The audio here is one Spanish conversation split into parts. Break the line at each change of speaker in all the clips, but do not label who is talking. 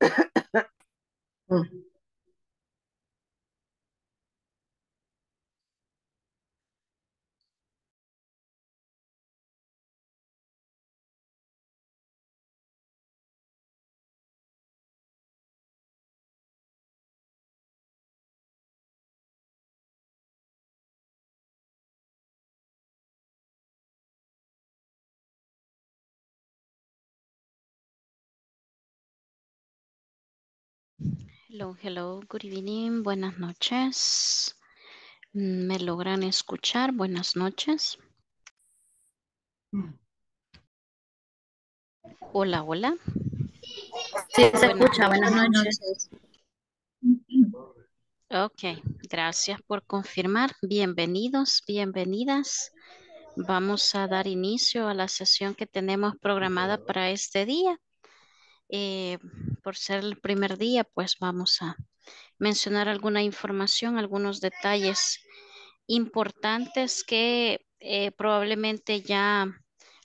mm. Hello, hello, good evening, buenas noches. Mm, ¿Me logran escuchar? Buenas noches. Hola, hola. Sí, se escucha, buenas noches. Ok, gracias por confirmar. Bienvenidos, bienvenidas. Vamos a dar inicio a la sesión que tenemos programada para este día. Eh, por ser el primer día, pues vamos a mencionar alguna información, algunos detalles importantes que eh, probablemente ya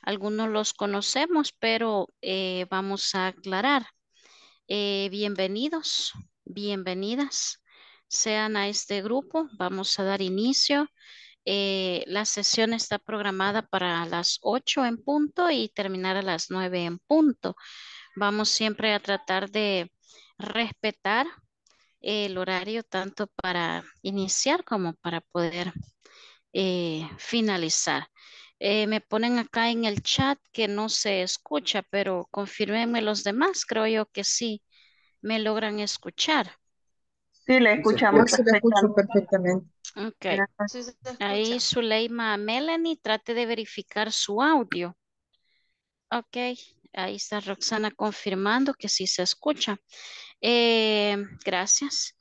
algunos los conocemos, pero eh, vamos a aclarar. bienvenidos, bienvenidas sean a este grupo. Vamos a dar inicio. la sesión está programada para las 8 en punto y terminar a las 9 en punto. Vamos siempre a tratar de respetar el horario tanto para iniciar como para poder eh, finalizar. Eh, me ponen acá en el chat que no se escucha, pero confirmenme los demás. Creo yo que sí me logran escuchar.
Sí, la escuchamos sí, perfectamente. perfectamente.
Okay. Ahí Zuleima Melanie trate de verificar su audio. Ok, Ahí está Roxana confirmando que sí se escucha. Eh, gracias.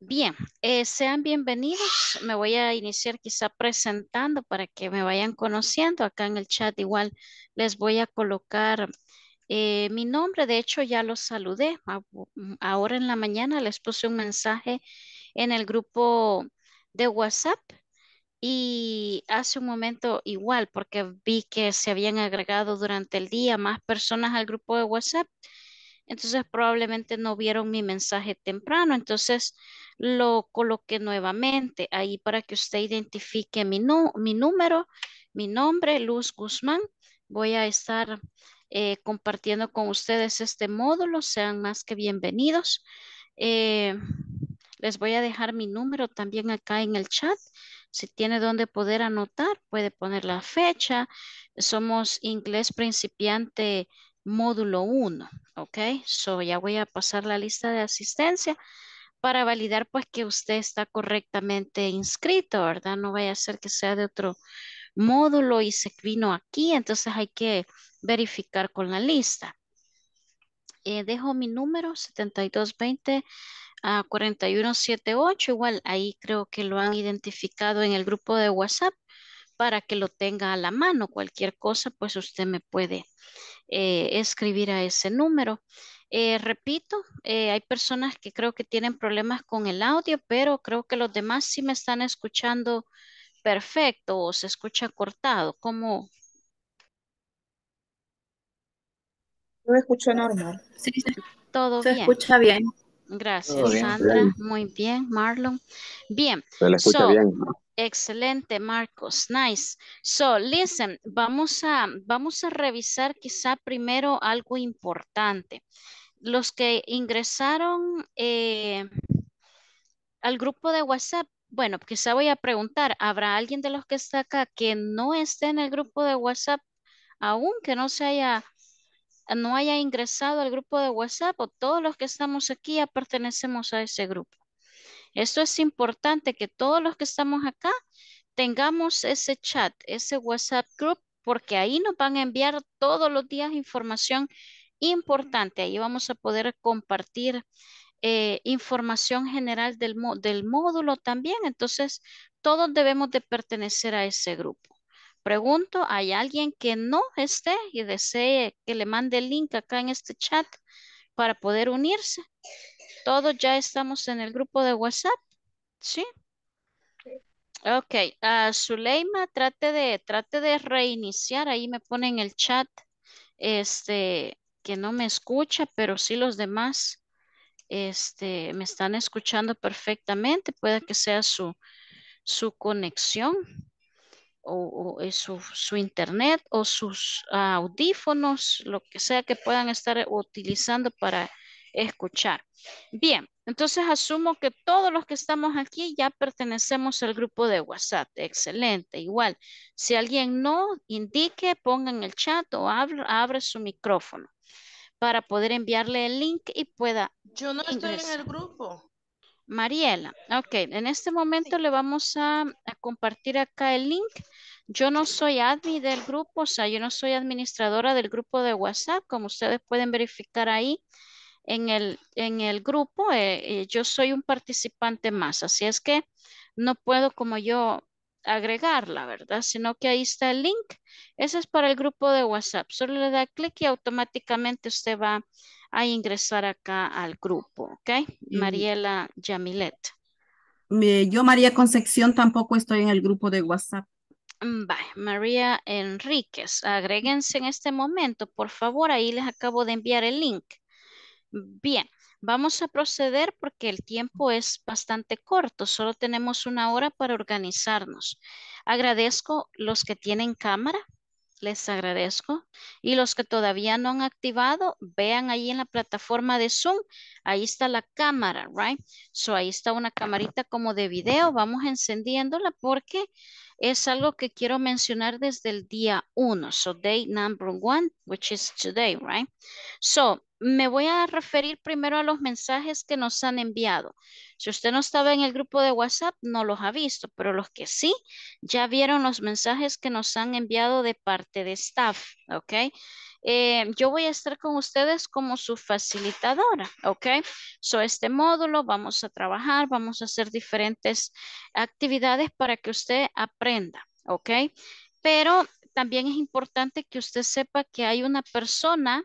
Bien, eh, sean bienvenidos. Me voy a iniciar quizá presentando para que me vayan conociendo. Acá en el chat igual les voy a colocar eh, mi nombre. De hecho, ya los saludé. Ah, ahora en la mañana les puse un mensaje en el grupo de WhatsApp y hace un momento igual, porque vi que se habían agregado durante el día más personas al grupo de WhatsApp. Entonces probablemente no vieron mi mensaje temprano. Entonces lo coloqué nuevamente ahí para que usted identifique mi, número, mi nombre, Luz Guzmán. Voy a estar eh, compartiendo con ustedes este módulo. Sean más que bienvenidos. Eh, les voy a dejar mi número también acá en el chat. Si tiene donde poder anotar, puede poner la fecha. Somos inglés principiante módulo 1, ¿ok? So ya voy a pasar la lista de asistencia para validar pues que usted está correctamente inscrito, ¿verdad? No vaya a ser que sea de otro módulo y se vino aquí, entonces hay que verificar con la lista. Eh, dejo mi número 7220 a 4178, igual ahí creo que lo han identificado en el grupo de WhatsApp para que lo tenga a la mano. Cualquier cosa, pues usted me puede eh, escribir a ese número. Eh, repito, eh, hay personas que creo que tienen problemas con el audio, pero creo que los demás sí me están escuchando perfecto o se escucha cortado. ¿Cómo? Lo escucho normal. Sí, todo se escucha bien. Gracias, Sandra. Muy bien, Marlon. Bien. Excelente, Marcos. Nice. So, listen, vamos a, vamos a revisar quizá primero algo importante. Los que ingresaron eh, al grupo de WhatsApp, bueno, quizá voy a preguntar, ¿habrá alguien de los que está acá que no esté en el grupo de WhatsApp aún que no se haya no haya ingresado al grupo de WhatsApp o todos los que estamos aquí ya pertenecemos a ese grupo. Esto es importante que todos los que estamos acá tengamos ese chat, ese WhatsApp group, porque ahí nos van a enviar todos los días información importante. Ahí vamos a poder compartir eh, información general del, del módulo también. Entonces, todos debemos de pertenecer a ese grupo pregunto, ¿hay alguien que no esté y desee que le mande el link acá en este chat para poder unirse? Todos ya estamos en el grupo de WhatsApp, ¿sí? Ok, ah, Zuleima, trate de, trate de reiniciar, ahí me pone en el chat, este, que no me escucha, pero sí los demás, este, me están escuchando perfectamente, puede que sea su, su conexión o, su, internet o sus ah, audífonos, lo que sea que puedan estar eh, utilizando para escuchar. Bien, entonces asumo que todos los que estamos aquí ya pertenecemos al grupo de WhatsApp. Excelente, igual. Si alguien no, indique, ponga en el chat o abre, su micrófono para poder enviarle el link y pueda Yo no estoy en el
grupo.
Mariela, ok, en este momento le vamos a, compartir acá el link. Yo no soy admin del grupo, o sea, yo no soy administradora del grupo de WhatsApp, como ustedes pueden verificar ahí en el, en el grupo. Eh, eh, yo soy un participante más, así es que no puedo como yo agregarla, ¿verdad? Sino que ahí está el link. Ese es para el grupo de WhatsApp. Solo le da clic y automáticamente usted va a ingresar acá al grupo, ¿ok? Mariela Yamilet.
Yo, María Concepción, tampoco estoy en el grupo de WhatsApp.
María Enríquez, agréguense en este momento, por favor, ahí les acabo de enviar el link. Bien, Vamos a proceder porque el tiempo es bastante corto, solo tenemos una hora para organizarnos. Agradezco los que tienen cámara, les agradezco. Y los que todavía no han activado, vean ahí en la plataforma de Zoom, ahí está la cámara, right? So ahí está una camarita como de video, vamos encendiéndola porque es algo que quiero mencionar desde el día uno. So day number one, which is today, right? So me voy a referir primero a los mensajes que nos han enviado. Si usted no estaba en el grupo de WhatsApp, no los ha visto, pero los que sí, ya vieron los mensajes que nos han enviado de parte de staff, ¿ok? Eh, yo voy a estar con ustedes como su facilitadora, ¿ok? So, este módulo vamos a trabajar, vamos a hacer diferentes actividades para que usted aprenda, ¿ok? Pero también es importante que usted sepa que hay una persona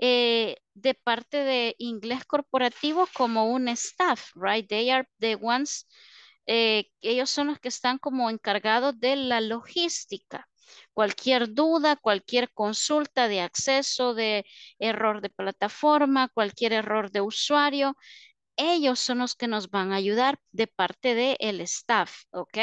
eh, de parte de inglés corporativo como un staff, right? They are the ones, eh, ellos son los que están como encargados de la logística. Cualquier duda, cualquier consulta de acceso, de error de plataforma, cualquier error de usuario, ellos son los que nos van a ayudar de parte del staff, ¿ok?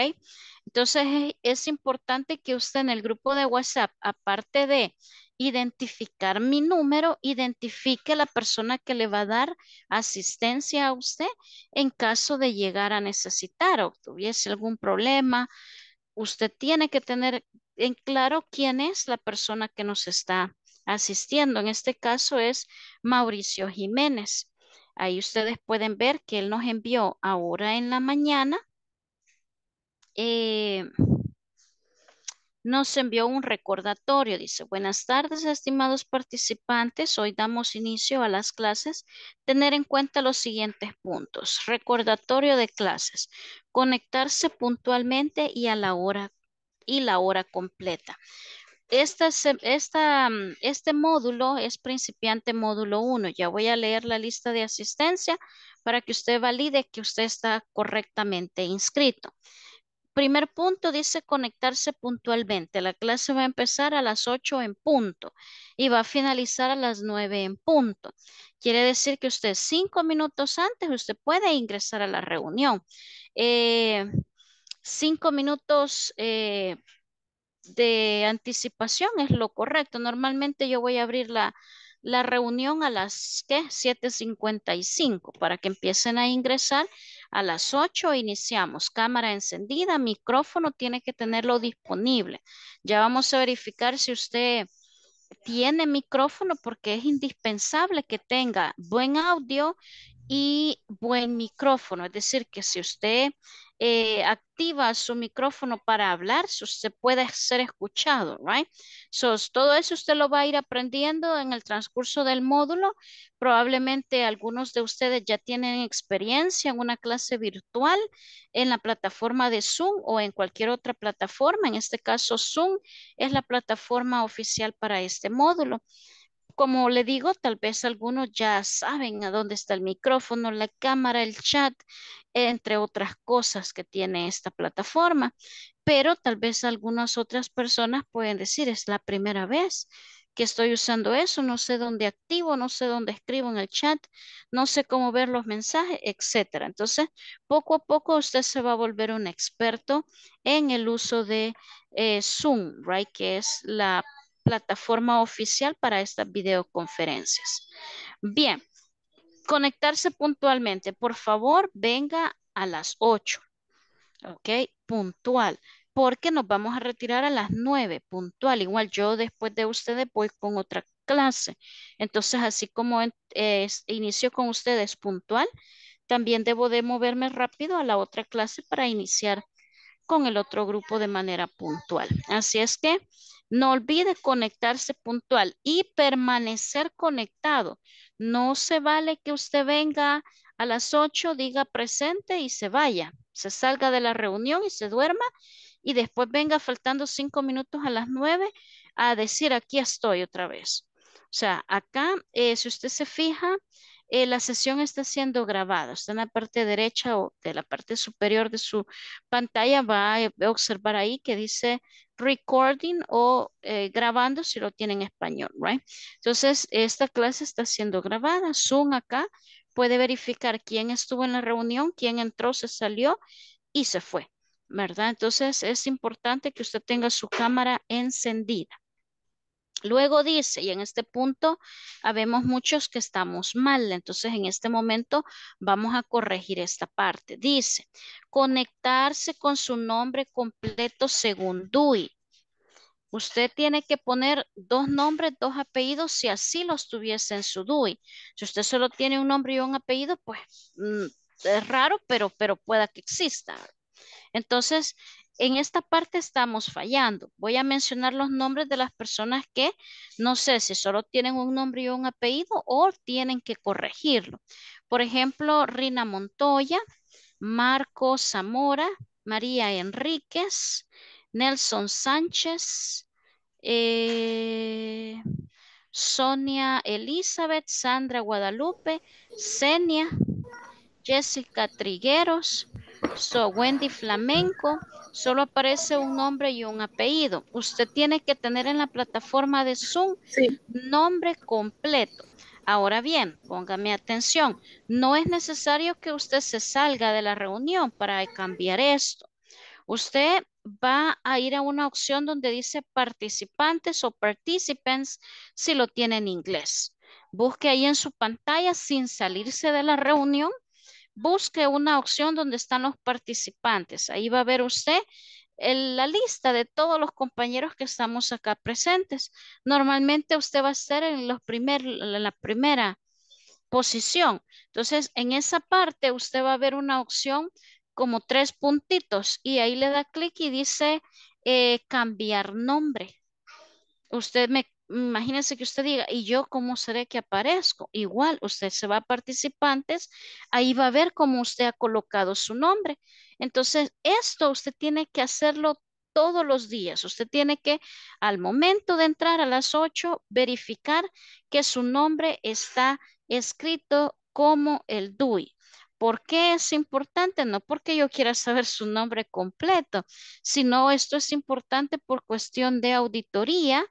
Entonces es importante que usted en el grupo de WhatsApp, aparte de identificar mi número, identifique la persona que le va a dar asistencia a usted en caso de llegar a necesitar o tuviese algún problema. Usted tiene que tener en claro quién es la persona que nos está asistiendo. En este caso es Mauricio Jiménez. Ahí ustedes pueden ver que él nos envió ahora en la mañana. Eh, nos envió un recordatorio. Dice, buenas tardes, estimados participantes. Hoy damos inicio a las clases. Tener en cuenta los siguientes puntos. Recordatorio de clases. Conectarse puntualmente y a la hora y la hora completa. Esta, mm, este módulo es principiante módulo 1. Ya voy a leer la lista de asistencia para que usted valide que usted está correctamente inscrito. Primer punto dice conectarse puntualmente. La clase va a empezar a las 8 en punto y va a finalizar a las 9 en punto. Quiere decir que usted cinco minutos antes, usted puede ingresar a la reunión. Eh, cinco minutos eh, de anticipación es lo correcto. Normalmente yo voy a abrir la, la reunión a las 7.55 para que empiecen a ingresar a las 8 iniciamos, cámara encendida, micrófono tiene que tenerlo disponible. Ya vamos a verificar si usted tiene micrófono porque es indispensable que tenga buen audio y buen micrófono. Es decir, que si usted eh, activa su micrófono para hablar, Si usted puede ser escuchado, right? So, todo eso usted lo va a ir aprendiendo en el transcurso del módulo. Probablemente algunos de ustedes ya tienen experiencia en una clase virtual en la plataforma de Zoom o en cualquier otra plataforma. En este caso, Zoom es la plataforma oficial para este módulo como le digo, tal vez algunos ya saben a dónde está el micrófono, la cámara, el chat, entre otras cosas que tiene esta plataforma. Pero tal vez algunas otras personas pueden decir, es la primera vez que estoy usando eso, no sé dónde activo, no sé dónde escribo en el chat, no sé cómo ver los mensajes, etcétera. Entonces, poco a poco usted se va a volver un experto en el uso de eh, Zoom, right, que es la plataforma oficial para estas videoconferencias. Bien, conectarse puntualmente. Por favor, venga a las 8. ¿Ok? Puntual. Porque nos vamos a retirar a las 9, puntual. Igual yo después de ustedes voy con otra clase. Entonces, así como inicio con ustedes puntual, también debo de moverme rápido a la otra clase para iniciar con el otro grupo de manera puntual. Así es que no olvide conectarse puntual y permanecer conectado. No se vale que usted venga a las 8, diga presente y se vaya. Se salga de la reunión y se duerma y después venga faltando cinco minutos a las 9 a decir aquí estoy otra vez. O sea, acá, eh, si usted se fija, eh, la sesión está siendo grabada. Está en la parte derecha o de la parte superior de su pantalla. Va a observar ahí que dice recording o eh, grabando si lo tienen en español, right? Entonces, esta clase está siendo grabada. Zoom acá puede verificar quién estuvo en la reunión, quién entró, se salió y se fue, ¿verdad? Entonces, es importante que usted tenga su cámara encendida. Luego dice, y en este punto habemos muchos que estamos mal, entonces en este momento vamos a corregir esta parte. Dice, conectarse con su nombre completo según DUI. Usted tiene que poner dos nombres, dos apellidos, si así los tuviese en su DUI. Si usted solo tiene un nombre y un apellido, pues mm, es raro, pero, pero pueda que exista. Entonces, en esta parte estamos fallando. Voy a mencionar los nombres de las personas que no sé si solo tienen un nombre y un apellido o tienen que corregirlo. Por ejemplo, Rina Montoya, Marco Zamora, María Enríquez, Nelson Sánchez, eh, Sonia Elizabeth, Sandra Guadalupe, Senia, Jessica Trigueros, Wendy Flamenco, solo aparece un nombre y un apellido. Usted tiene que tener en la plataforma de Zoom nombre completo. Ahora bien, póngame atención, no es necesario que usted se salga de la reunión para cambiar esto. Usted va a ir a una opción donde dice participantes o participants si lo tiene en inglés. Busque ahí en su pantalla sin salirse de la reunión busque una opción donde están los participantes. Ahí va a ver usted la lista de todos los compañeros que estamos acá presentes. Normalmente usted va a estar en los la primera posición. Entonces, en esa parte usted va a ver una opción como tres puntitos y ahí le da clic y dice eh, cambiar nombre. Usted me imagínense que usted diga, ¿y yo cómo seré que aparezco? Igual, usted se va a participantes, ahí va a ver cómo usted ha colocado su nombre. Entonces, esto usted tiene que hacerlo todos los días. Usted tiene que, al momento de entrar a las 8, verificar que su nombre está escrito como el DUI. ¿Por qué es importante? No porque yo quiera saber su nombre completo, sino esto es importante por cuestión de auditoría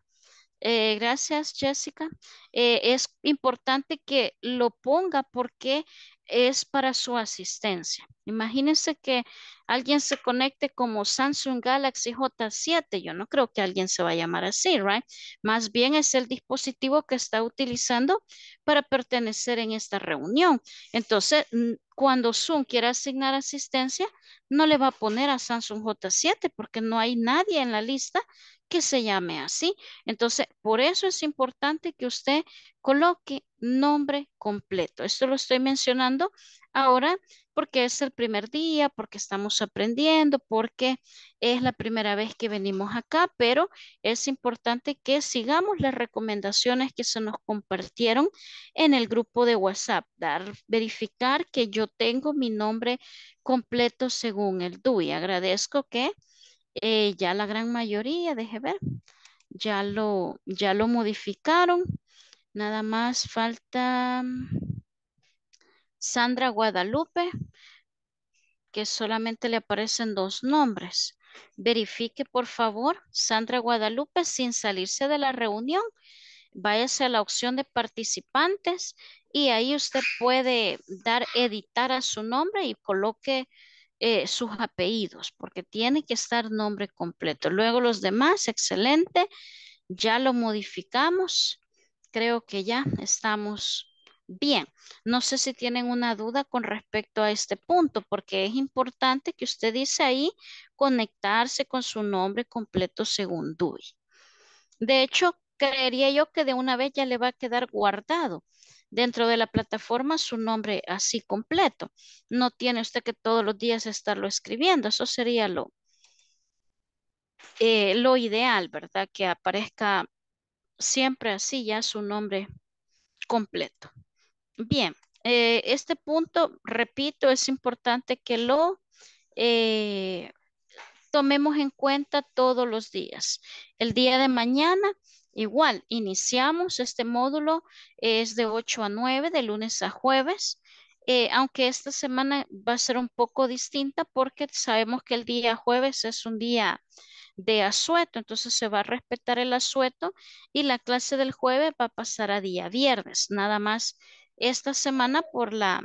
eh, gracias, Jessica. Eh, es importante que lo ponga porque es para su asistencia. Imagínense que alguien se conecte como Samsung Galaxy J7. Yo no creo que alguien se va a llamar así, right? Más bien es el dispositivo que está utilizando para pertenecer en esta reunión. Entonces, cuando Zoom quiera asignar asistencia, no le va a poner a Samsung J7 porque no hay nadie en la lista que se llame así. Entonces, por eso es importante que usted coloque nombre completo. Esto lo estoy mencionando ahora porque es el primer día, porque estamos aprendiendo, porque es la primera vez que venimos acá, pero es importante que sigamos las recomendaciones que se nos compartieron en el grupo de WhatsApp, dar, verificar que yo tengo mi nombre completo según el DUI. Agradezco que eh, ya la gran mayoría, deje ver, ya lo, ya lo modificaron Nada más falta mm, Sandra Guadalupe, que solamente le aparecen dos nombres. Verifique, por favor, Sandra Guadalupe, sin salirse de la reunión, váyase a la opción de participantes y ahí usted puede dar, editar a su nombre y coloque eh, sus apellidos, porque tiene que estar nombre completo. Luego los demás, excelente, ya lo modificamos creo que ya estamos bien. No sé si tienen una duda con respecto a este punto, porque es importante que usted dice ahí conectarse con su nombre completo según DUI. De hecho, creería yo que de una vez ya le va a quedar guardado dentro de la plataforma su nombre así completo. No tiene usted que todos los días estarlo escribiendo. Eso sería lo, eh, lo ideal, ¿verdad? Que aparezca siempre así ya su nombre completo. Bien, eh, este punto, repito, es importante que lo eh, tomemos en cuenta todos los días. El día de mañana, igual, iniciamos este módulo, es de 8 a 9, de lunes a jueves. Eh, aunque esta semana va a ser un poco distinta porque sabemos que el día jueves es un día de asueto. Entonces se va a respetar el asueto y la clase del jueves va a pasar a día viernes, nada más esta semana por la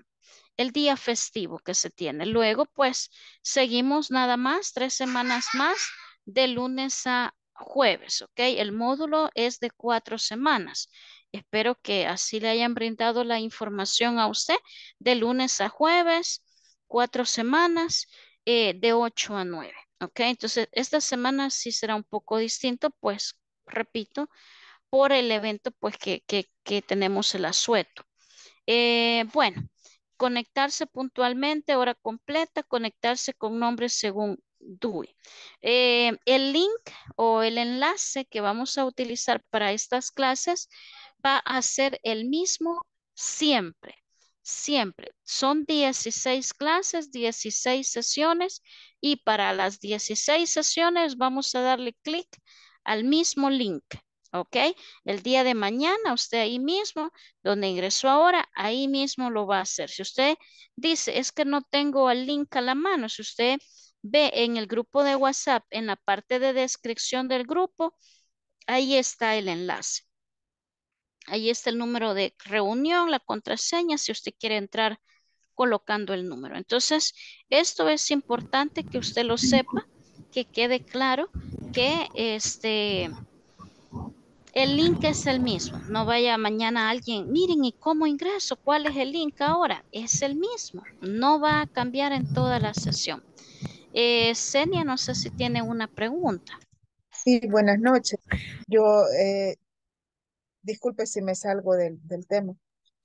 el día festivo que se tiene. Luego, pues, seguimos nada más tres semanas más de lunes a jueves, ¿ok? El módulo es de cuatro semanas. Espero que así le hayan brindado la información a usted de lunes a jueves, cuatro semanas, eh, de 8 a nueve Ok, entonces esta semana sí será un poco distinto, pues repito, por el evento pues que, tenemos el asueto. Eh, bueno, conectarse puntualmente, hora completa, conectarse con nombres según DUI. Eh, el link o el enlace que vamos a utilizar para estas clases va a ser el mismo siempre siempre. Son 16 clases, 16 sesiones y para las 16 sesiones vamos a darle clic al mismo link. ¿Ok? El día de mañana, usted ahí mismo, donde ingresó ahora, ahí mismo lo va a hacer. Si usted dice, es que no tengo el link a la mano, si usted ve en el grupo de WhatsApp, en la parte de descripción del grupo, ahí está el enlace. Ahí está el número de reunión, la contraseña, si usted quiere entrar colocando el número. Entonces, esto es importante que usted lo sepa, que quede claro que este el link es el mismo. No vaya mañana alguien, miren, ¿y cómo ingreso? ¿Cuál es el link ahora? Es el mismo. No va a cambiar en toda la sesión. Eh, Senia, no sé si tiene una pregunta.
Sí, buenas noches.
Yo eh, disculpe si me salgo del, del tema.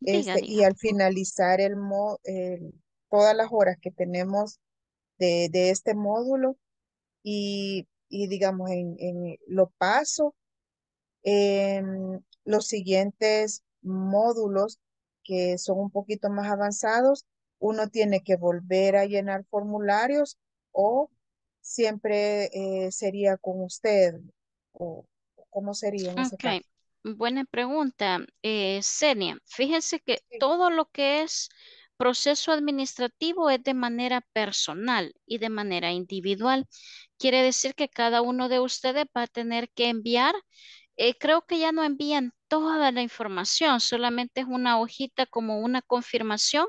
Este, y
al finalizar el, el, todas las horas que tenemos de, este módulo y, digamos en, lo paso, en em, los siguientes módulos que son un poquito más avanzados, uno tiene que volver a llenar formularios o siempre eh, sería con usted o
cómo sería. En Buena pregunta, eh, Fíjense que todo lo que es proceso administrativo es de manera personal y de manera individual. Quiere decir que cada uno de ustedes va a tener que enviar, eh, creo que ya no envían toda la información, solamente es una hojita como una confirmación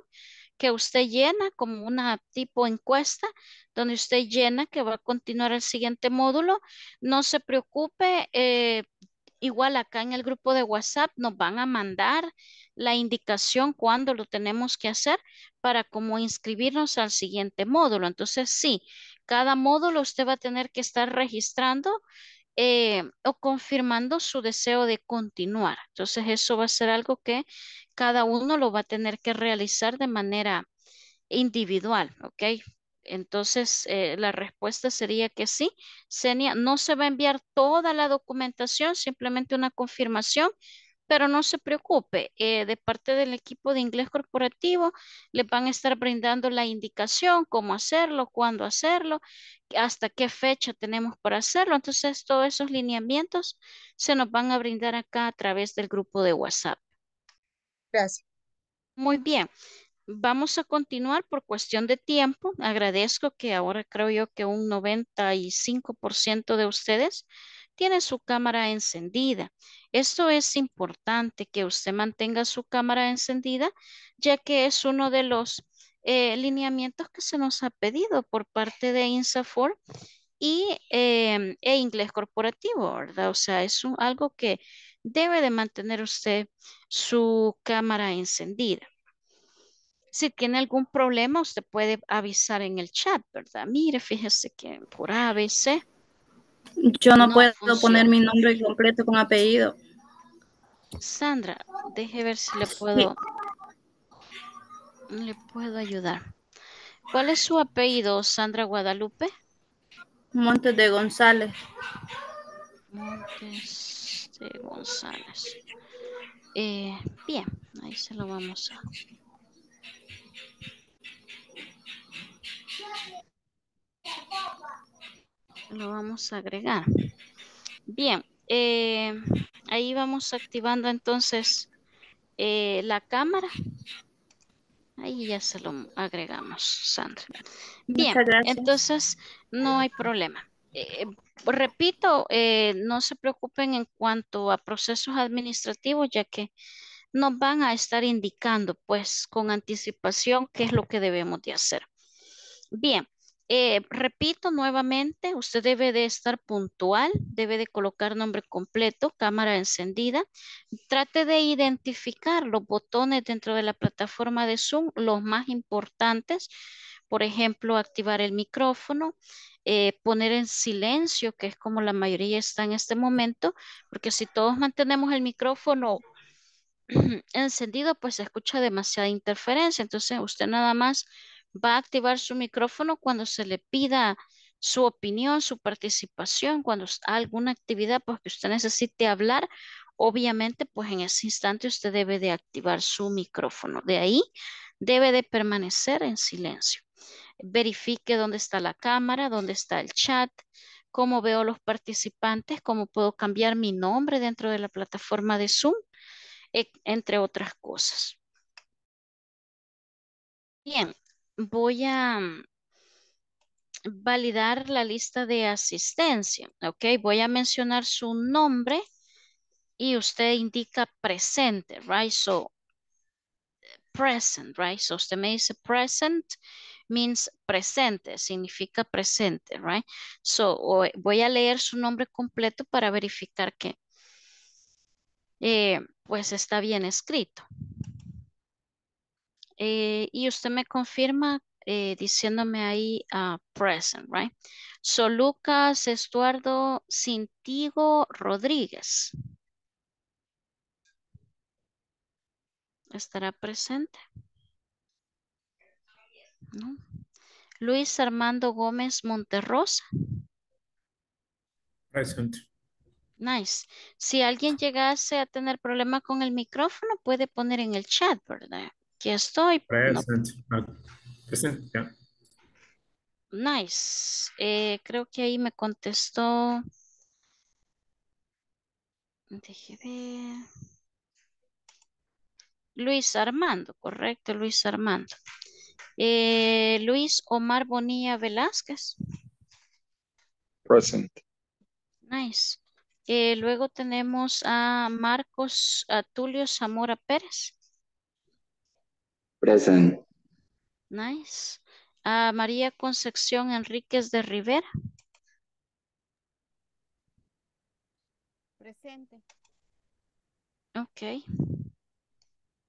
que usted llena como una tipo encuesta donde usted llena que va a continuar el siguiente módulo. No se preocupe, eh, Igual acá en el grupo de WhatsApp nos van a mandar la indicación cuando lo tenemos que hacer para cómo inscribirnos al siguiente módulo. Entonces, sí, cada módulo usted va a tener que estar registrando eh, o confirmando su deseo de continuar. Entonces, eso va a ser algo que cada uno lo va a tener que realizar de manera individual, ¿ok? Entonces, eh, la respuesta sería que sí. no se va a enviar toda la documentación, simplemente una confirmación, pero no se preocupe. Eh, de parte del equipo de inglés corporativo, le van a estar brindando la indicación, cómo hacerlo, cuándo hacerlo, hasta qué fecha tenemos para hacerlo. Entonces, todos esos lineamientos se nos van a brindar acá a través del grupo de WhatsApp. Gracias. Muy bien. Vamos a continuar por cuestión de tiempo. Agradezco que ahora creo yo que un 95% de ustedes tiene su cámara encendida. Esto es importante que usted mantenga su cámara encendida, ya que es uno de los eh, lineamientos que se nos ha pedido por parte de INSAFOR y, em, e inglés corporativo, ¿verdad? O sea, es algo que debe de mantener usted su cámara encendida. Si tiene algún problema, usted puede avisar en el chat, ¿verdad? Mire, fíjese que por ABC. Yo no, puedo poner mi nombre
completo con apellido.
Sandra, deje ver si le puedo. Le puedo ayudar. ¿Cuál es su apellido, Sandra Guadalupe? Montes de González. Montes de González. Eh, bien, ahí se lo vamos a. Lo vamos a agregar. Bien, eh, ahí vamos activando entonces eh, la cámara. Ahí ya se lo agregamos, Sandra. Bien, entonces no hay problema. Eh, repito, no se preocupen en cuanto a procesos administrativos, ya que nos van a estar indicando, pues, con anticipación qué es lo que debemos de hacer. Bien, eh, repito nuevamente, usted debe de estar puntual, debe de colocar nombre completo, cámara encendida. Trate de identificar los botones dentro de la plataforma de Zoom, los más importantes. Por ejemplo, activar el micrófono, eh, poner en silencio, que es como la mayoría está en este momento, porque si todos mantenemos el micrófono encendido, pues se escucha demasiada interferencia. Entonces, usted nada más va a activar su micrófono cuando se le pida su opinión, su participación, cuando alguna actividad pues, que usted necesite hablar, obviamente pues en ese instante usted debe de activar su micrófono. De ahí debe de permanecer en silencio. Verifique dónde está la cámara, dónde está el chat, cómo veo los participantes, cómo puedo cambiar mi nombre dentro de la plataforma de Zoom, e-, entre otras cosas. Bien, voy a mm, validar la lista de asistencia, ¿ok? Voy a mencionar su nombre y usted indica presente, right? So, present, right? So, usted me dice present means presente, significa presente, right? So, voy a leer su nombre completo para verificar que, eh, pues, está bien escrito. Eh, y usted me confirma eh, diciéndome ahí a ah, present, right? So Lucas, Estuardo, Sintigo Rodríguez. ¿Estará presente? Luis Armando Gómez Monterrosa. Present. Nice. Si alguien llegase a tener problema con el micrófono, puede poner en el chat, ¿verdad? estoy. Present.
Ah, present,
Nice. Eh, creo que ahí me contestó. Luis Armando, correcto, Luis Armando. Eh, Luis Omar Bonilla Velázquez. Present. Nice. Eh, luego tenemos a Marcos Atulio Zamora Pérez. Present. Nice. Ah, María Concepción Enríquez de Rivera. Presente. Ok.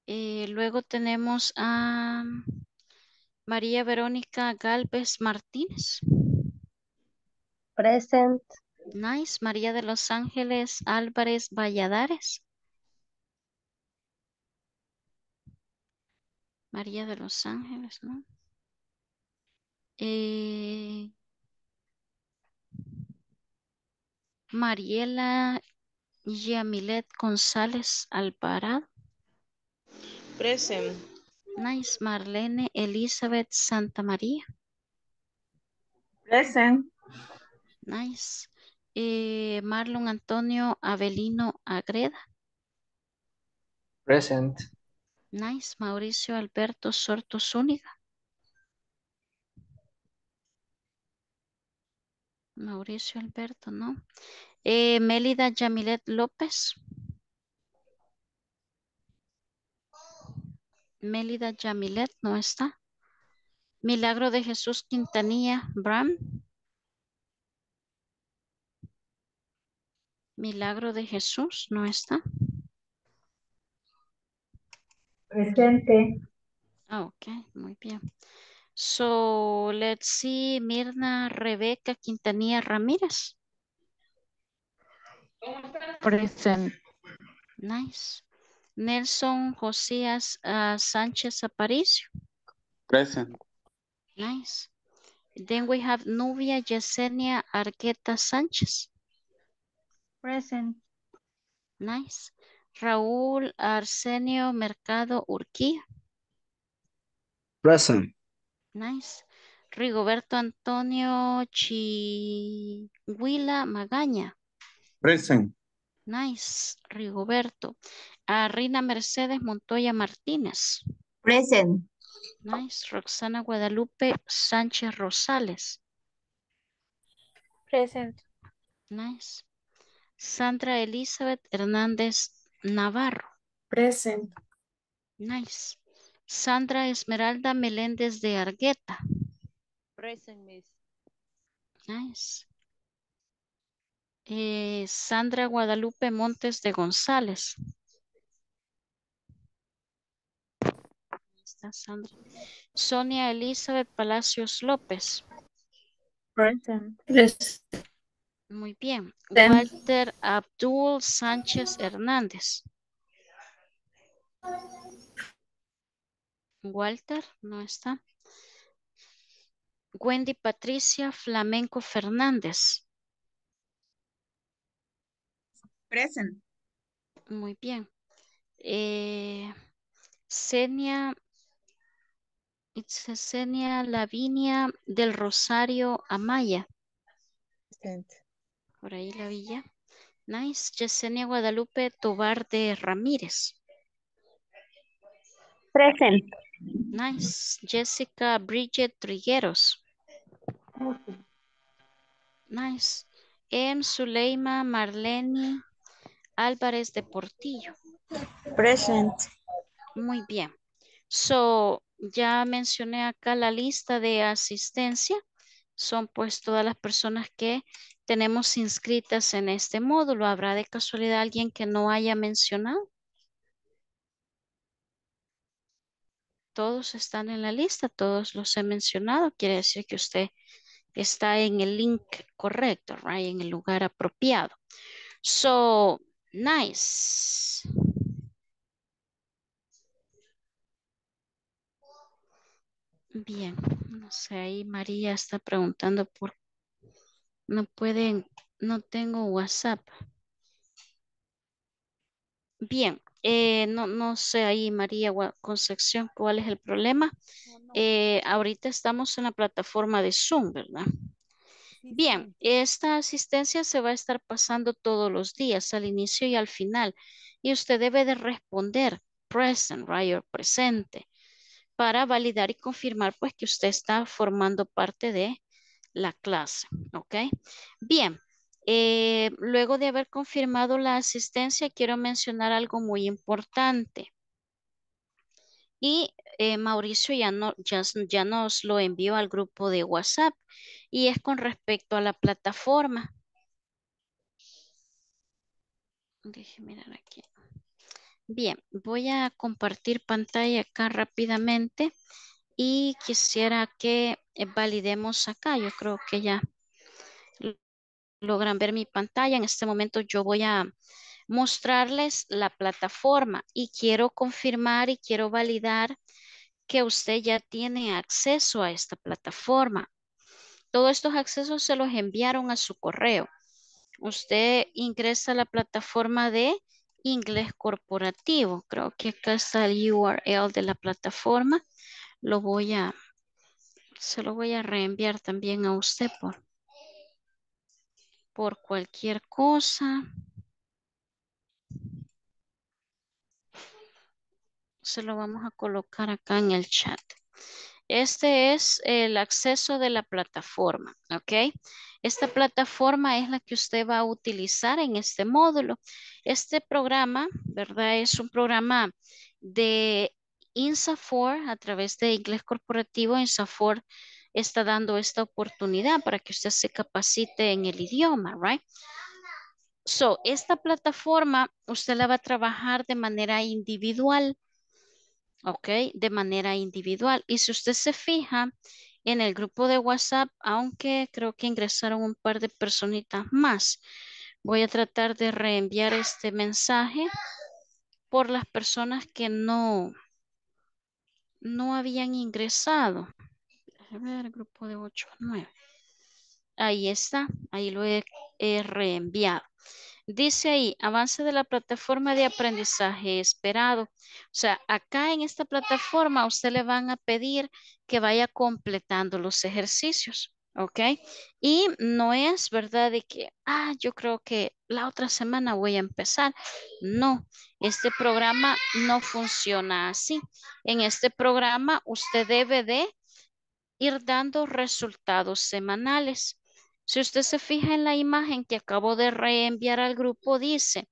Eh, luego tenemos a María Verónica Galvez Martínez. Present. Nice. María de Los Ángeles Álvarez Valladares. María de los Ángeles, ¿no? Eh, Mariela Yamilet González Alparado. Present. Nice. Marlene Elizabeth Santa María. Present. Nice. Eh, Marlon Antonio Avelino Agreda. Present. Nice, Mauricio Alberto Sorto Zúñiga. Mauricio Alberto, ¿no? Eh, Mélida Yamilet López. Mélida Yamilet no está. Milagro de Jesús Quintanilla Bram. Milagro de Jesús no está. Presente. Ah, okay, muy bien. So, let's see, Mirna Rebeca Quintanilla Ramírez.
Present.
Nice. Nelson Josías ah, Sánchez Aparicio. Present. Nice. Then we have Nubia Yesenia Arqueta Sánchez. Present. Nice. Raúl Arsenio Mercado Urquía. Present. Nice. Rigoberto Antonio Chihuila Magaña. Present. Nice, Rigoberto. Arina Rina Mercedes Montoya Martínez. Present. Nice, Roxana Guadalupe Sánchez Rosales. Present. Nice. Sandra Elizabeth Hernández Navarro. Present. Nice. Sandra Esmeralda Meléndez de Argueta.
Present, Miss.
Nice. Eh, Sandra Guadalupe Montes de González. Sandra. Sonia Elizabeth Palacios López. Present. Present. Muy bien. Walter Abdul Sánchez Hernández. Walter, no está. Wendy Patricia Flamenco Fernández. Present. Muy bien. Eh, Senia, Lavinia del Rosario Amaya. Present por ahí la villa. Nice. Yesenia Guadalupe Tobar de Ramírez. Present. Nice. Jessica Bridget Trigueros. Nice. M. suleima Marlene Álvarez de Portillo. Present. Muy bien. So, ya mencioné acá la lista de asistencia. Son pues todas las personas que tenemos inscritas en este módulo. ¿Habrá de casualidad alguien que no haya mencionado? Todos están en la lista, todos los he mencionado. Quiere decir que usted está en el link correcto, en el lugar apropiado. So, nice. Bien, no sé, ahí María está preguntando por no pueden, no tengo WhatsApp. Bien, eh, no, no sé ahí María Concepción cuál es el problema. Eh, ahorita estamos en la plataforma de Zoom, ¿verdad? Bien, esta asistencia se va a estar pasando todos los días, al inicio y al final. Y usted debe de responder present, right, presente, para validar y confirmar pues que usted está formando parte de la clase, ¿ok? Bien, eh, luego de haber confirmado la asistencia, quiero mencionar algo muy importante. Y eh, Mauricio ya, nos lo envió al grupo de WhatsApp y es con respecto a la plataforma. Bien, voy a compartir pantalla acá rápidamente y quisiera que eh, validemos acá. Yo creo que ya logran ver mi pantalla. En este momento yo voy a mostrarles la plataforma y quiero confirmar y quiero validar que usted ya tiene acceso a esta plataforma. Todos estos accesos se los enviaron a su correo. Usted ingresa a la plataforma de inglés corporativo. Creo que acá está el URL de la plataforma lo voy a, se lo voy a reenviar también a usted por, por cualquier cosa. Se lo vamos a colocar acá en el chat. Este es el acceso de la plataforma, ¿ok? Esta plataforma es la que usted va a utilizar en este módulo. Este programa, ¿verdad? Es un programa de INSAFOR, a través de Inglés Corporativo, INSAFOR está dando esta oportunidad para que usted se capacite en el idioma, right? So, esta plataforma usted la va a trabajar de manera individual, ¿ok? De manera individual. Y si usted se fija en el grupo de WhatsApp, aunque creo que ingresaron un par de personitas más, voy a tratar de reenviar este mensaje por las personas que no, no habían ingresado. A ver, grupo de 8, 9. Ahí está, ahí lo he, reenviado. Dice ahí, avance de la plataforma de aprendizaje esperado. O sea, acá en esta plataforma usted le van a pedir que vaya completando los ejercicios. ¿ok? Y no es verdad de que, ah, yo creo que la otra semana voy a empezar. No, este programa no funciona así. En este programa usted debe de ir dando resultados semanales. Si usted se fija en la imagen que acabo de reenviar al grupo, dice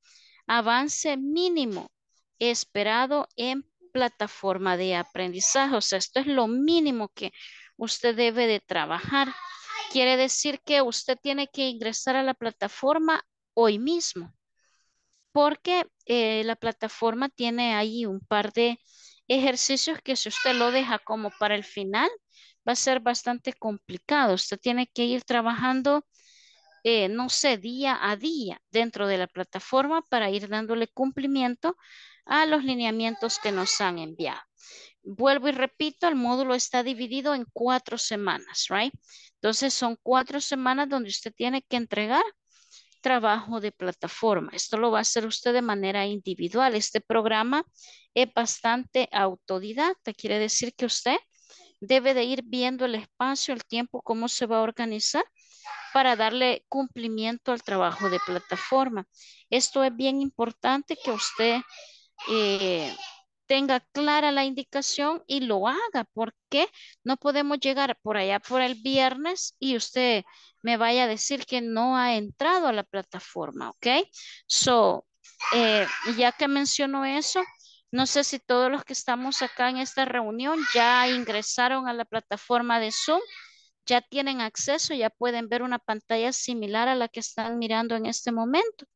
avance mínimo esperado en plataforma de aprendizaje. O sea, esto es lo mínimo que usted debe de trabajar. Quiere decir que usted tiene que ingresar a la plataforma hoy mismo porque eh, la plataforma tiene ahí un par de ejercicios que si usted lo deja como para el final, va a ser bastante complicado. Usted tiene que ir trabajando, eh, no sé, día a día dentro de la plataforma para ir dándole cumplimiento a los lineamientos que nos han enviado. Vuelvo y repito, el módulo está dividido en cuatro semanas, right? Entonces son cuatro semanas donde usted tiene que entregar trabajo de plataforma. Esto lo va a hacer usted de manera individual. Este programa es bastante autodidacta. Quiere decir que usted debe de ir viendo el espacio, el tiempo, cómo se va a organizar para darle cumplimiento al trabajo de plataforma. Esto es bien importante que usted eh, tenga clara la indicación y lo haga, porque no podemos llegar por allá por el viernes y usted me vaya a decir que no ha entrado a la plataforma, ¿ok? So, eh, ya que mencionó eso, no sé si todos los que estamos acá en esta reunión ya ingresaron a la plataforma de Zoom, ya tienen acceso, ya pueden ver una pantalla similar a la que están mirando en este momento.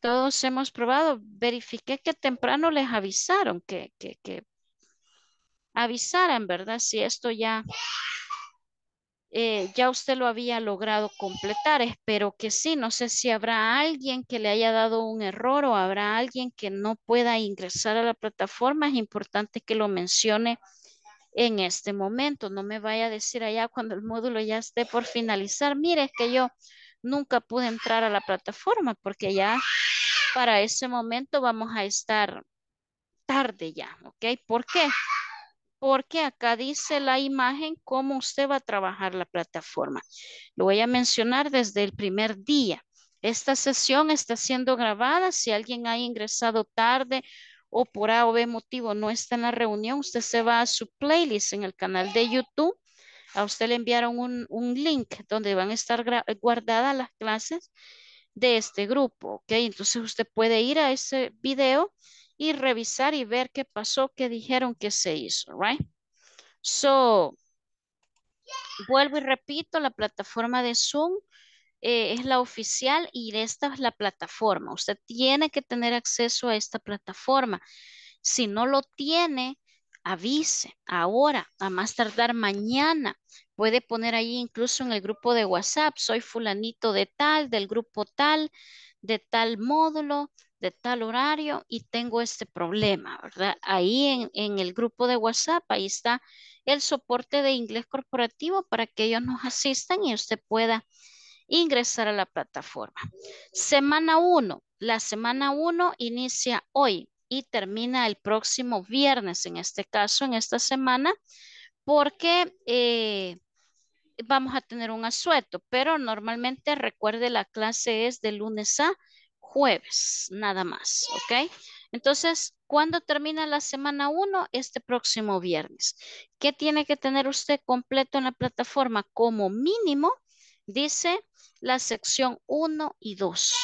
Todos hemos probado. Verifiqué que temprano les avisaron que, que, que avisaran, ¿verdad? Si esto ya, eh, ya usted lo había logrado completar. Espero que sí. No sé si habrá alguien que le haya dado un error o habrá alguien que no pueda ingresar a la plataforma. Es importante que lo mencione en este momento. No me vaya a decir allá cuando el módulo ya esté por finalizar. Mire, es que yo nunca pude entrar a la plataforma porque ya para ese momento vamos a estar tarde ya, ¿ok? ¿Por qué? Porque acá dice la imagen cómo usted va a trabajar la plataforma. Lo voy a mencionar desde el primer día. Esta sesión está siendo grabada. Si alguien ha ingresado tarde o por A o B motivo no está en la reunión, usted se va a su playlist en el canal de YouTube a usted le enviaron un, link donde van a estar guardadas las clases de este grupo, ¿ok? Entonces usted puede ir a ese video y revisar y ver qué pasó, qué dijeron que se hizo, right? So, vuelvo y repito, la plataforma de Zoom eh, es la oficial y esta es la plataforma. Usted tiene que tener acceso a esta plataforma. Si no lo tiene, avise ahora, a más tardar mañana. Puede poner ahí incluso en el grupo de WhatsApp, soy fulanito de tal, del grupo tal, de tal módulo, de tal horario y tengo este problema, ¿verdad? Ahí en, el grupo de WhatsApp, ahí está el soporte de inglés corporativo para que ellos nos asistan y usted pueda ingresar a la plataforma. Semana 1. La semana 1 inicia hoy, y termina el próximo viernes, en este caso, en esta semana, porque eh, vamos a tener un asueto, pero normalmente recuerde la clase es de lunes a jueves, nada más, ¿ok? Entonces, ¿cuándo termina la semana 1? Este próximo viernes. ¿Qué tiene que tener usted completo en la plataforma? Como mínimo, dice la sección 1 y 2.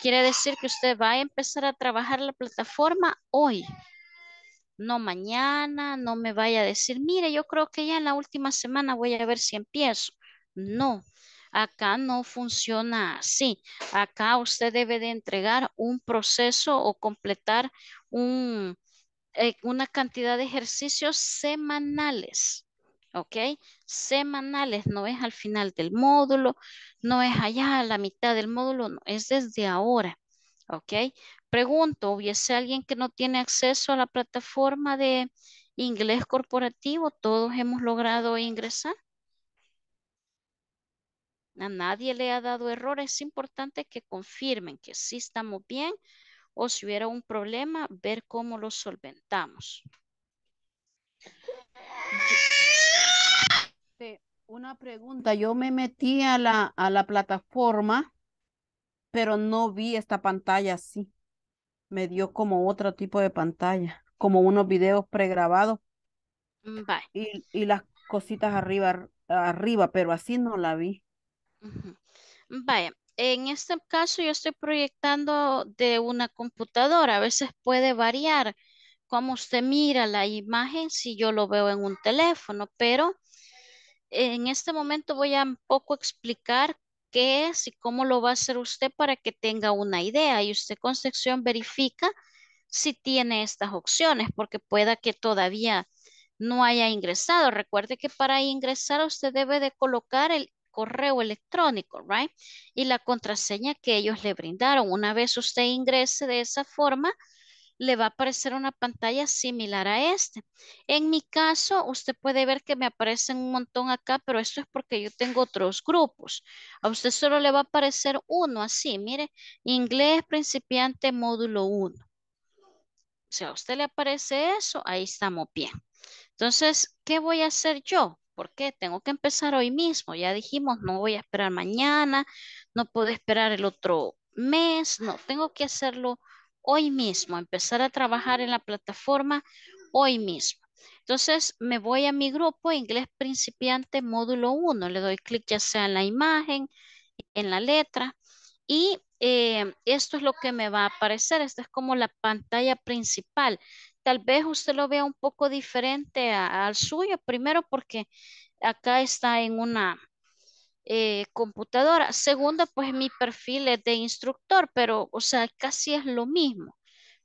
Quiere decir que usted va a empezar a trabajar la plataforma hoy. No mañana, no me vaya a decir, mire, yo creo que ya en la última semana voy a ver si empiezo. No, acá no funciona así. Acá usted debe de entregar un proceso o completar eh, una cantidad de ejercicios semanales. ¿ok? Semanales, no es al final del módulo, no es allá a la mitad del módulo, es desde ahora, ¿ok? Pregunto, ¿hubiese alguien que no tiene acceso a la plataforma de inglés corporativo? ¿Todos hemos logrado ingresar? A nadie le ha dado error. Es importante que confirmen que sí estamos bien o si hubiera un problema, ver cómo lo solventamos.
Una pregunta, yo
me metí a la, a la plataforma,
pero no vi esta pantalla así. Me dio como otro tipo de pantalla, como unos videos pregrabados. Mm, y, y las cositas arriba, arriba, pero así no la vi.
Vaya, en este caso yo estoy proyectando de una computadora. A veces puede variar cómo usted mira la imagen si yo lo veo en un teléfono, pero en este momento voy a un poco explicar qué es y cómo lo va a hacer usted para que tenga una idea y usted con sección verifica si tiene estas opciones porque pueda que todavía no haya ingresado. Recuerde que para ingresar usted debe de colocar el correo electrónico, right? Y la contraseña que ellos le brindaron. Una vez usted ingrese de esa forma, le va a aparecer una pantalla similar a este. En mi caso, usted puede ver que me aparecen un montón acá, pero esto es porque yo tengo otros grupos. A usted solo le va a aparecer uno así, mire, inglés principiante módulo 1. O sea, a usted le aparece eso, ahí estamos bien. Entonces, ¿qué voy a hacer yo? Porque tengo que empezar hoy mismo. Ya dijimos, no voy a esperar mañana, no puedo esperar el otro mes, no, tengo que hacerlo hoy mismo, empezar a trabajar en la plataforma hoy mismo. Entonces me voy a mi grupo Inglés Principiante Módulo 1, le doy clic ya sea en la imagen, en la letra y eh, esto es lo que me va a aparecer, esta es como la pantalla principal. Tal vez usted lo vea un poco diferente al suyo, primero porque acá está en una eh, computadora. Segunda, pues mi perfil es de instructor, pero, o sea, casi es lo mismo.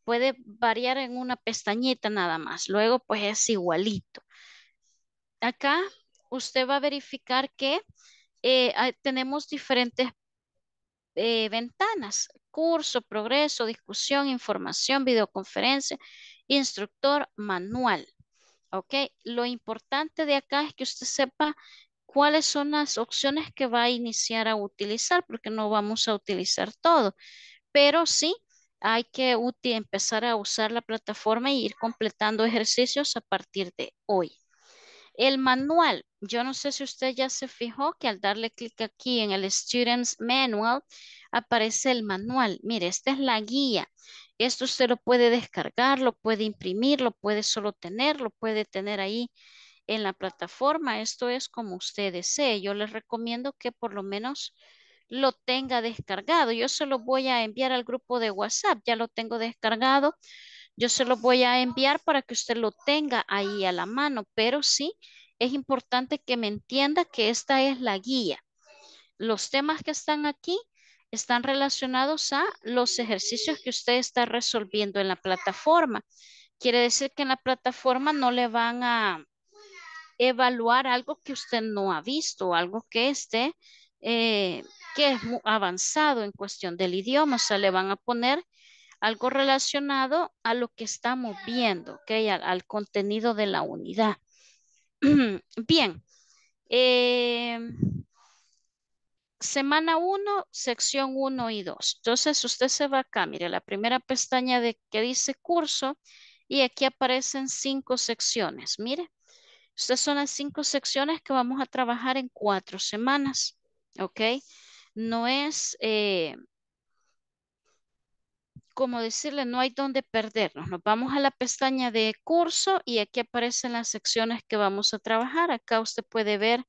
Puede variar en una pestañita nada más. Luego, pues es igualito. Acá usted va a verificar que eh, tenemos diferentes eh, ventanas. Curso, progreso, discusión, información, videoconferencia, instructor, manual. ¿ok? Lo importante de acá es que usted sepa cuáles son las opciones que va a iniciar a utilizar, porque no vamos a utilizar todo, pero sí hay que empezar a usar la plataforma e ir completando ejercicios a partir de hoy. El manual, yo no sé si usted ya se fijó que al darle clic aquí en el Students Manual, aparece el manual. Mire, esta es la guía. Esto usted lo puede descargar, lo puede imprimir, lo puede solo tener, lo puede tener ahí en la plataforma. Esto es como usted desee. Yo les recomiendo que por lo menos lo tenga descargado. Yo se lo voy a enviar al grupo de WhatsApp. Ya lo tengo descargado. Yo se lo voy a enviar para que usted lo tenga ahí a la mano. Pero sí, es importante que me entienda que esta es la guía. Los temas que están aquí están relacionados a los ejercicios que usted está resolviendo en la plataforma. Quiere decir que en la plataforma no le van a, evaluar algo que usted no ha visto, algo que esté, eh, que es avanzado en cuestión del idioma. O sea, le van a poner algo relacionado a lo que estamos viendo, ¿okay? al, al, contenido de la unidad. Bien. Em, semana 1, sección 1 y 2. Entonces usted se va acá, mire, la primera pestaña de que dice curso y aquí aparecen cinco secciones, mire. Estas son las cinco secciones que vamos a trabajar en cuatro semanas, ¿ok? No es, eh, como decirle, no hay donde perdernos. Nos vamos a la pestaña de curso y aquí aparecen las secciones que vamos a trabajar. Acá usted puede ver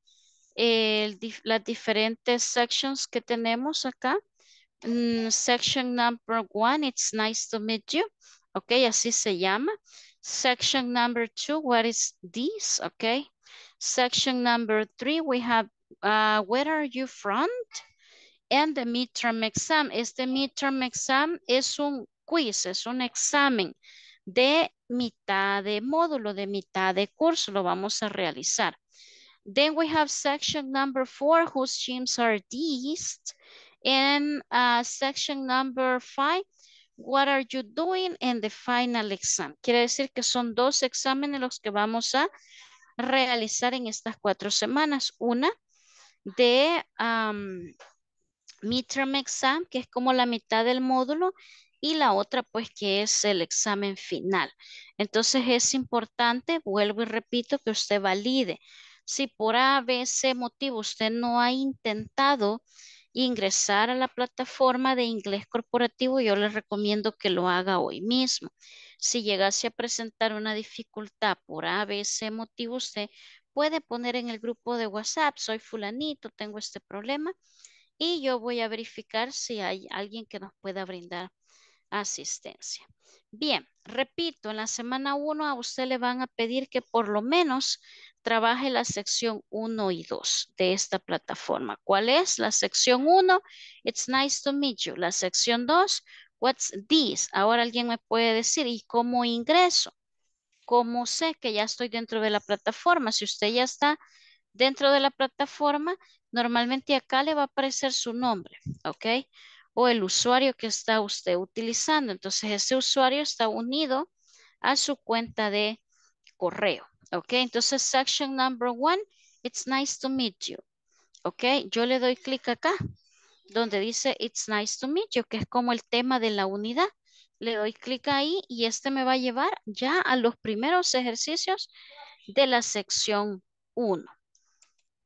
eh, las diferentes sections que tenemos acá. Mm, section number one, it's nice to meet you. Ok, así se llama. Section number two, what is this, okay? Section number three, we have uh, where are you from? And the midterm exam. Is the midterm exam es un quiz, es un examen de mitad de módulo, de mitad de curso, lo vamos a realizar. Then we have section number four, whose gyms are these. And uh, section number five, what are you doing in the final exam. Quiere decir que son dos exámenes los que vamos a realizar en estas cuatro semanas. Una de midterm exam, que es como la mitad del módulo, y la otra pues que es el examen final. Entonces es importante, vuelvo y repito, que usted valide. Si por A, B, C motivo usted no ha intentado ingresar a la plataforma de inglés corporativo, yo les recomiendo que lo haga hoy mismo. Si llegase a presentar una dificultad por A, B, C motivo, usted puede poner en el grupo de WhatsApp, soy fulanito, tengo este problema, y yo voy a verificar si hay alguien que nos pueda brindar asistencia. Bien, repito, en la semana 1 a usted le van a pedir que por lo menos trabaje la sección 1 y 2 de esta plataforma. ¿Cuál es? La sección 1, it's nice to meet you. La sección 2, what's this? Ahora alguien me puede decir, ¿y cómo ingreso? ¿Cómo sé que ya estoy dentro de la plataforma? Si usted ya está dentro de la plataforma, normalmente acá le va a aparecer su nombre, ¿ok? O el usuario que está usted utilizando. Entonces, ese usuario está unido a su cuenta de correo. Ok, entonces section number one, it's nice to meet you. Ok, yo le doy clic acá, donde dice it's nice to meet you, que es como el tema de la unidad. Le doy clic ahí y este me va a llevar ya a los primeros ejercicios de la sección uno.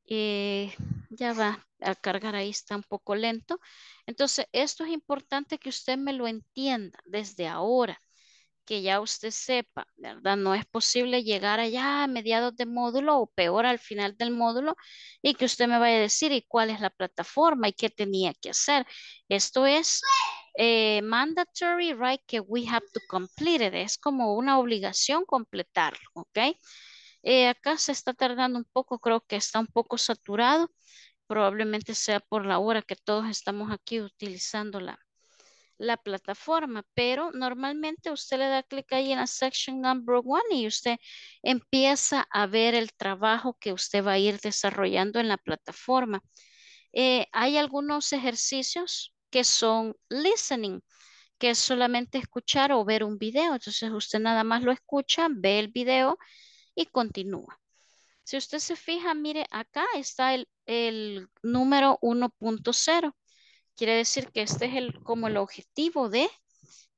Eh, ya va a cargar ahí, está un poco lento. Entonces, esto es importante que usted me lo entienda desde ahora que ya usted sepa, ¿verdad? No es posible llegar allá a mediados de módulo o peor al final del módulo y que usted me vaya a decir y cuál es la plataforma y qué tenía que hacer. Esto es eh, mandatory, right? Que we have to complete it. Es como una obligación completarlo, ¿ok? Eh, acá se está tardando un poco, creo que está un poco saturado. Probablemente sea por la hora que todos estamos aquí utilizando la, la plataforma, pero normalmente usted le da clic ahí en la section number one y usted empieza a ver el trabajo que usted va a ir desarrollando en la plataforma. Eh, hay algunos ejercicios que son listening, que es solamente escuchar o ver un video. Entonces usted nada más lo escucha, ve el video y continúa. Si usted se fija, mire, acá está el, el número 1.0. Quiere decir que este es el, como el objetivo de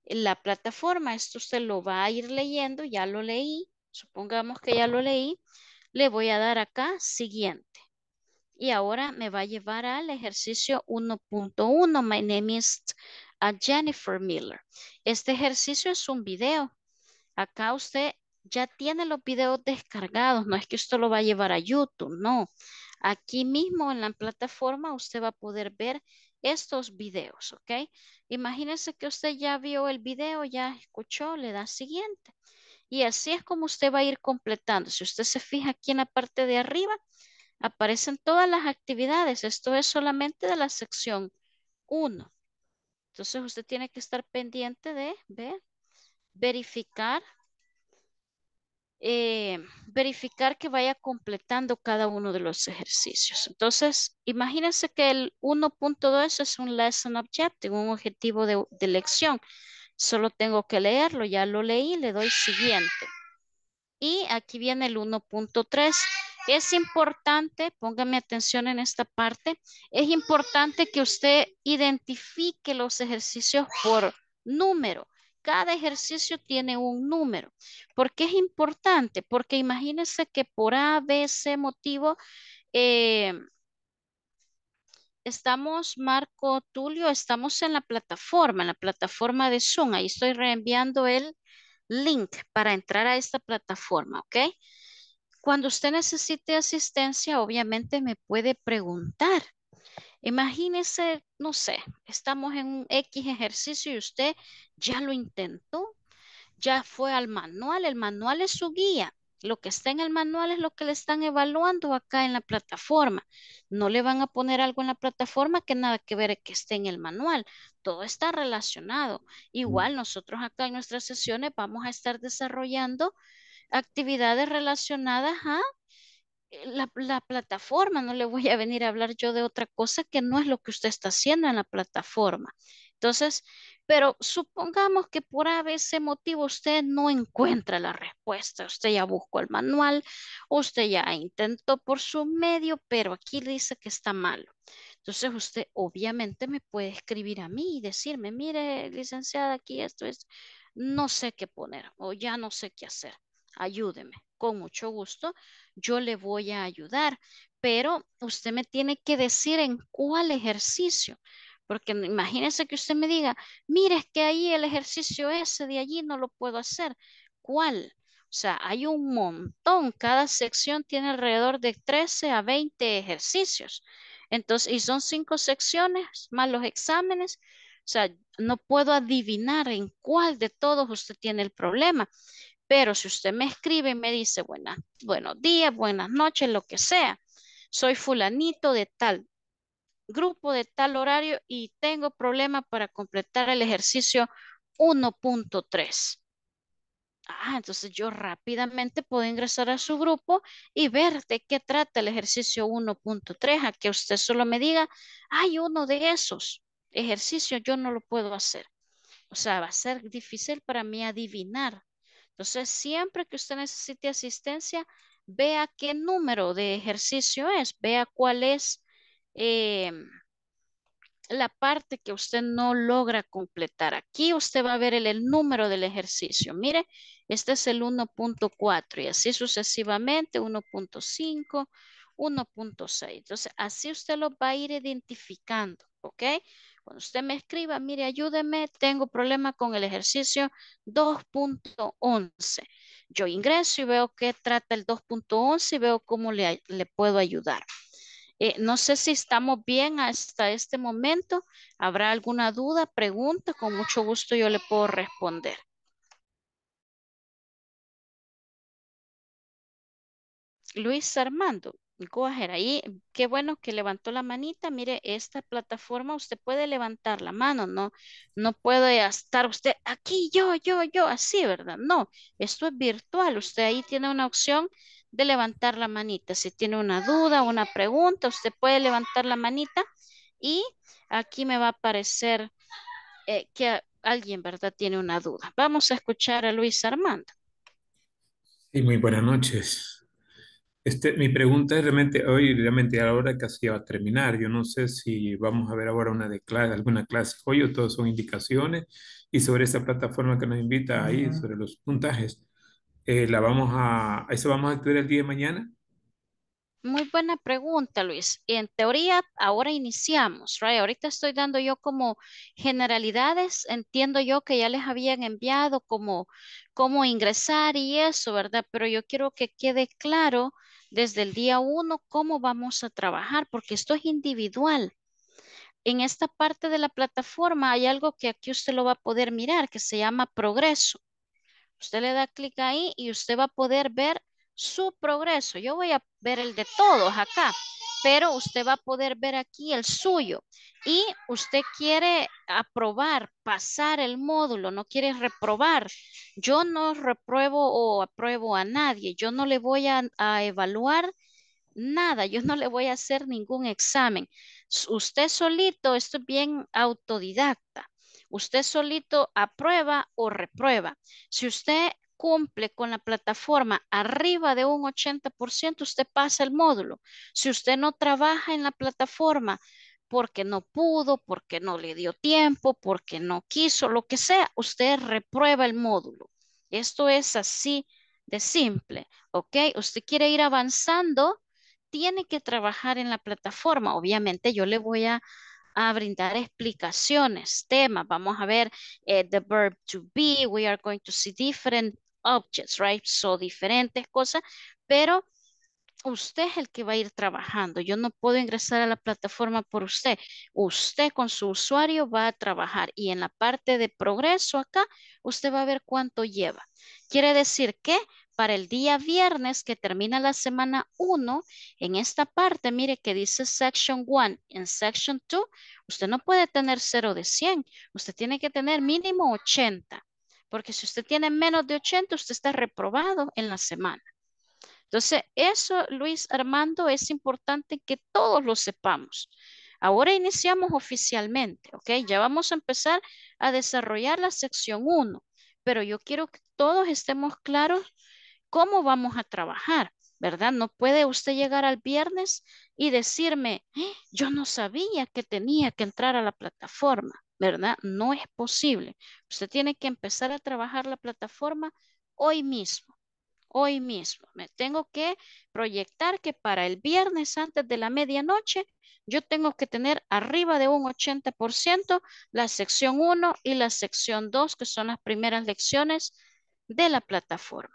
la plataforma. Esto usted lo va a ir leyendo, ya lo leí, supongamos que ya lo leí, le voy a dar acá siguiente. Y ahora me va a llevar al ejercicio 1.1. My name is Jennifer Miller. Este ejercicio es un video. Acá usted ya tiene los videos descargados. No es que usted lo va a llevar a YouTube, no. Aquí mismo en la plataforma usted va a poder ver estos videos, ¿ok? Imagínense que usted ya vio el video, ya escuchó, le da siguiente. Y así es como usted va a ir completando. Si usted se fija aquí en la parte de arriba, aparecen todas las actividades. Esto es solamente de la sección 1. Entonces usted tiene que estar pendiente de verificar eh, verificar que vaya completando cada uno de los ejercicios. Entonces, imagínense que el 1.2 es un lesson objective, un objetivo de, de lección. Solo tengo que leerlo, ya lo leí, le doy siguiente. Y aquí viene el 1.3. Es importante, póngame atención en esta parte, es importante que usted identifique los ejercicios por número cada ejercicio tiene un número. ¿Por qué es importante? Porque imagínense que por A, B, C motivo, eh, estamos, Marco, Tulio, estamos en la plataforma, en la plataforma de Zoom. Ahí estoy reenviando el link para entrar a esta plataforma, ¿ok? Cuando usted necesite asistencia, obviamente me puede preguntar. Imagínese, no sé, estamos en un X ejercicio y usted ya lo intentó, ya fue al manual, el manual es su guía. Lo que está en el manual es lo que le están evaluando acá en la plataforma. No le van a poner algo en la plataforma que nada que ver que esté en el manual. Todo está relacionado. Mm. Igual nosotros acá en nuestras sesiones vamos a estar desarrollando actividades relacionadas a eh, la, plataforma, no le voy a venir a hablar yo de otra cosa que no es lo que usted está haciendo en la plataforma. Entonces, pero supongamos que por ese motivo usted no encuentra la respuesta, usted ya buscó el manual, usted ya intentó por su medio, pero aquí dice que está mal Entonces usted obviamente me puede escribir a mí y decirme, mire, licenciada, aquí esto es, no sé qué poner o ya no sé qué hacer, ayúdeme con mucho gusto, yo le voy a ayudar, pero usted me tiene que decir en cuál ejercicio, porque imagínese que usted me diga, mire, es que ahí el ejercicio ese de allí no lo puedo hacer. ¿Cuál? O sea, hay un montón. Cada sección tiene alrededor de 13 a 20 ejercicios. Entonces, y son cinco secciones más los exámenes. O sea, no puedo adivinar en cuál de todos usted tiene el problema. Pero si usted me escribe y me dice buenos días, buenas noches, lo que sea, soy fulanito de tal grupo de tal horario y tengo problema para completar el ejercicio 1.3. Ah, entonces yo rápidamente puedo ingresar a su grupo y ver de qué trata el ejercicio 1.3, a que usted solo me diga, hay uno de esos ejercicios, yo no lo puedo hacer. O sea, va a ser difícil para mí adivinar entonces, siempre que usted necesite asistencia, vea qué número de ejercicio es, vea cuál es em, la parte que usted no logra completar. Aquí usted va a ver el, el número del ejercicio. Mire, este es el 1.4 y así sucesivamente, 1.5, 1.6. Entonces, así usted lo va a ir identificando, ¿ok? Cuando usted me escriba, mire, ayúdeme, tengo problema con el ejercicio 2.11. Yo ingreso y veo qué trata el 2.11 y veo cómo le, puedo ayudar. Eh, no sé si estamos bien hasta este momento. ¿Habrá alguna duda, pregunta? Con mucho gusto yo le puedo responder. Luis Armando ahí, qué bueno que levantó la manita. Mire, esta plataforma usted puede levantar la mano, no, no puede estar usted aquí, yo, yo, yo, así, ¿verdad? No, esto es virtual. Usted ahí tiene una opción de levantar la manita. Si tiene una duda, una pregunta, usted puede levantar la manita y aquí me va a aparecer eh, que alguien, ¿verdad?, tiene una duda. Vamos a escuchar a Luis Armando.
Sí, muy buenas noches. Este, mi pregunta es realmente, hoy realmente hora casi va a terminar. Yo no sé si vamos a ver ahora una alguna clase hoy o todos son indicaciones. Y sobre esa plataforma que nos invita ahí, sobre los puntajes, eh, la vamos a, ¿eso vamos a estudiar el día de mañana?
Muy buena pregunta, Luis. En teoría, ahora iniciamos, ¿verdad? Ahorita estoy dando yo como generalidades. Entiendo yo que ya les habían enviado como cómo ingresar y eso, ¿verdad? Pero yo quiero que quede claro desde el día uno cómo vamos a trabajar, porque esto es individual. En esta parte de la plataforma hay algo que aquí usted lo va a poder mirar, que se llama progreso. Usted le da clic ahí y usted va a poder ver su progreso. Yo voy a ver el de todos acá, pero usted va a poder ver aquí el suyo. Y usted quiere aprobar, pasar el módulo, no quiere reprobar. Yo no repruebo o apruebo a nadie. Yo no le voy a, evaluar nada. Yo no le voy a hacer ningún examen. Usted solito, esto es bien autodidacta. Usted solito aprueba o reprueba. Si usted cumple con la plataforma arriba de un 80%, usted pasa el módulo. Si usted no trabaja en la plataforma porque no pudo, porque no le dio tiempo, porque no quiso, lo que sea, usted reprueba el módulo. Esto es así de simple, ¿ok? Usted quiere ir avanzando, tiene que trabajar en la plataforma. Obviamente yo le voy a, brindar explicaciones, temas. Vamos a ver eh, the verb to be. We are going to see different objects, right? So diferentes cosas, pero usted es el que va a ir trabajando. Yo no puedo ingresar a la plataforma por usted. Usted con su usuario va a trabajar y en la parte de progreso acá, usted va a ver cuánto lleva. Quiere decir que para el día viernes que termina la semana 1, en esta parte, mire que dice section 1, en section 2, usted no puede tener 0 de 100, usted tiene que tener mínimo 80. Porque si usted tiene menos de 80, usted está reprobado en la semana. Entonces, eso, Luis Armando, es importante que todos lo sepamos. Ahora iniciamos oficialmente, ¿ok? Ya vamos a empezar a desarrollar la sección 1, pero yo quiero que todos estemos claros cómo vamos a trabajar, ¿verdad? No puede usted llegar al viernes y decirme, eh, yo no sabía que tenía que entrar a la plataforma. ¿verdad? No es posible. Usted tiene que empezar a trabajar la plataforma hoy mismo. Hoy mismo. Me tengo que proyectar que para el viernes antes de la medianoche yo tengo que tener arriba de un 80% la sección 1 y la sección 2, que son las primeras lecciones de la plataforma.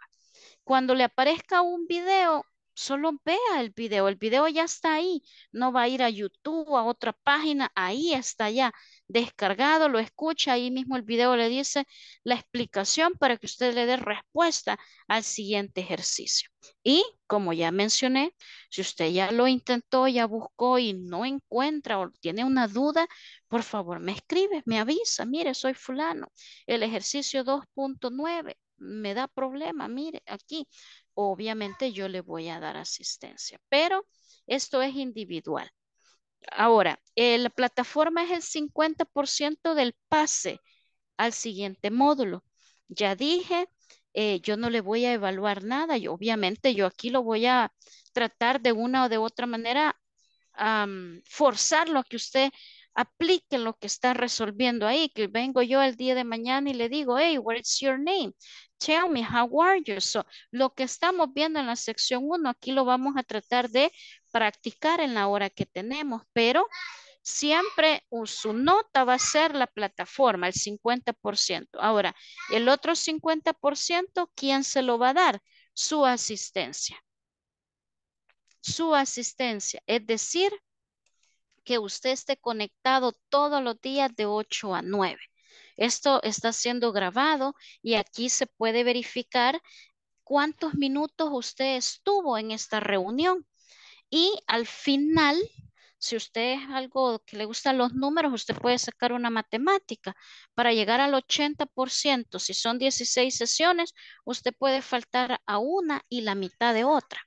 Cuando le aparezca un video solo vea el video, el video ya está ahí, no va a ir a YouTube, a otra página, ahí está ya descargado, lo escucha, ahí mismo el video le dice la explicación para que usted le dé respuesta al siguiente ejercicio. Y como ya mencioné, si usted ya lo intentó, ya buscó y no encuentra o tiene una duda, por favor me escribe, me avisa, mire, soy fulano, el ejercicio 2.9 me da problema, mire, aquí obviamente yo le voy a dar asistencia, pero esto es individual. Ahora, eh, la plataforma es el 50% del pase al siguiente módulo. Ya dije, eh, yo no le voy a evaluar nada y obviamente yo aquí lo voy a tratar de una o de otra manera, forzarlo a que usted aplique lo que está resolviendo ahí, que vengo yo el día de mañana y le digo, hey, what's your name? tell me, how are you? lo que estamos viendo en la sección 1, aquí lo vamos a tratar de practicar en la hora que tenemos, pero siempre su nota va a ser la plataforma, el 50%. Ahora, el otro 50%, ¿quién se lo va a dar? Su asistencia. Su asistencia, es decir, que usted esté conectado todos los días de 8 a 9. Esto está siendo grabado y aquí se puede verificar cuántos minutos usted estuvo en esta reunión. Y al final, si usted es algo que le gustan los números, usted puede sacar una matemática para llegar al 80%. Si son 16 sesiones, usted puede faltar a una y la mitad de otra.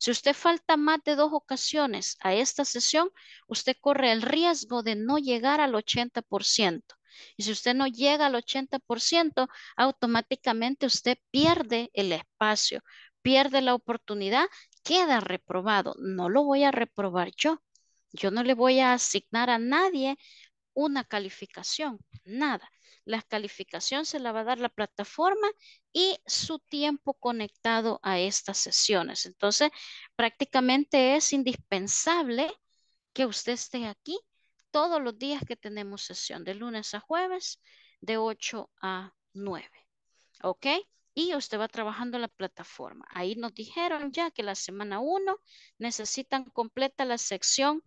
Si usted falta más de dos ocasiones a esta sesión, usted corre el riesgo de no llegar al 80%. Y si usted no llega al 80%, automáticamente usted pierde el espacio, pierde la oportunidad, queda reprobado. No lo voy a reprobar yo. Yo no le voy a asignar a nadie una calificación, nada. La calificación se la va a dar la plataforma y su tiempo conectado a estas sesiones. Entonces, prácticamente es indispensable que usted esté aquí todos los días que tenemos sesión, de lunes a jueves, de 8 a 9. ¿Ok? Y usted va trabajando la plataforma. Ahí nos dijeron ya que la semana 1 necesitan completa la sección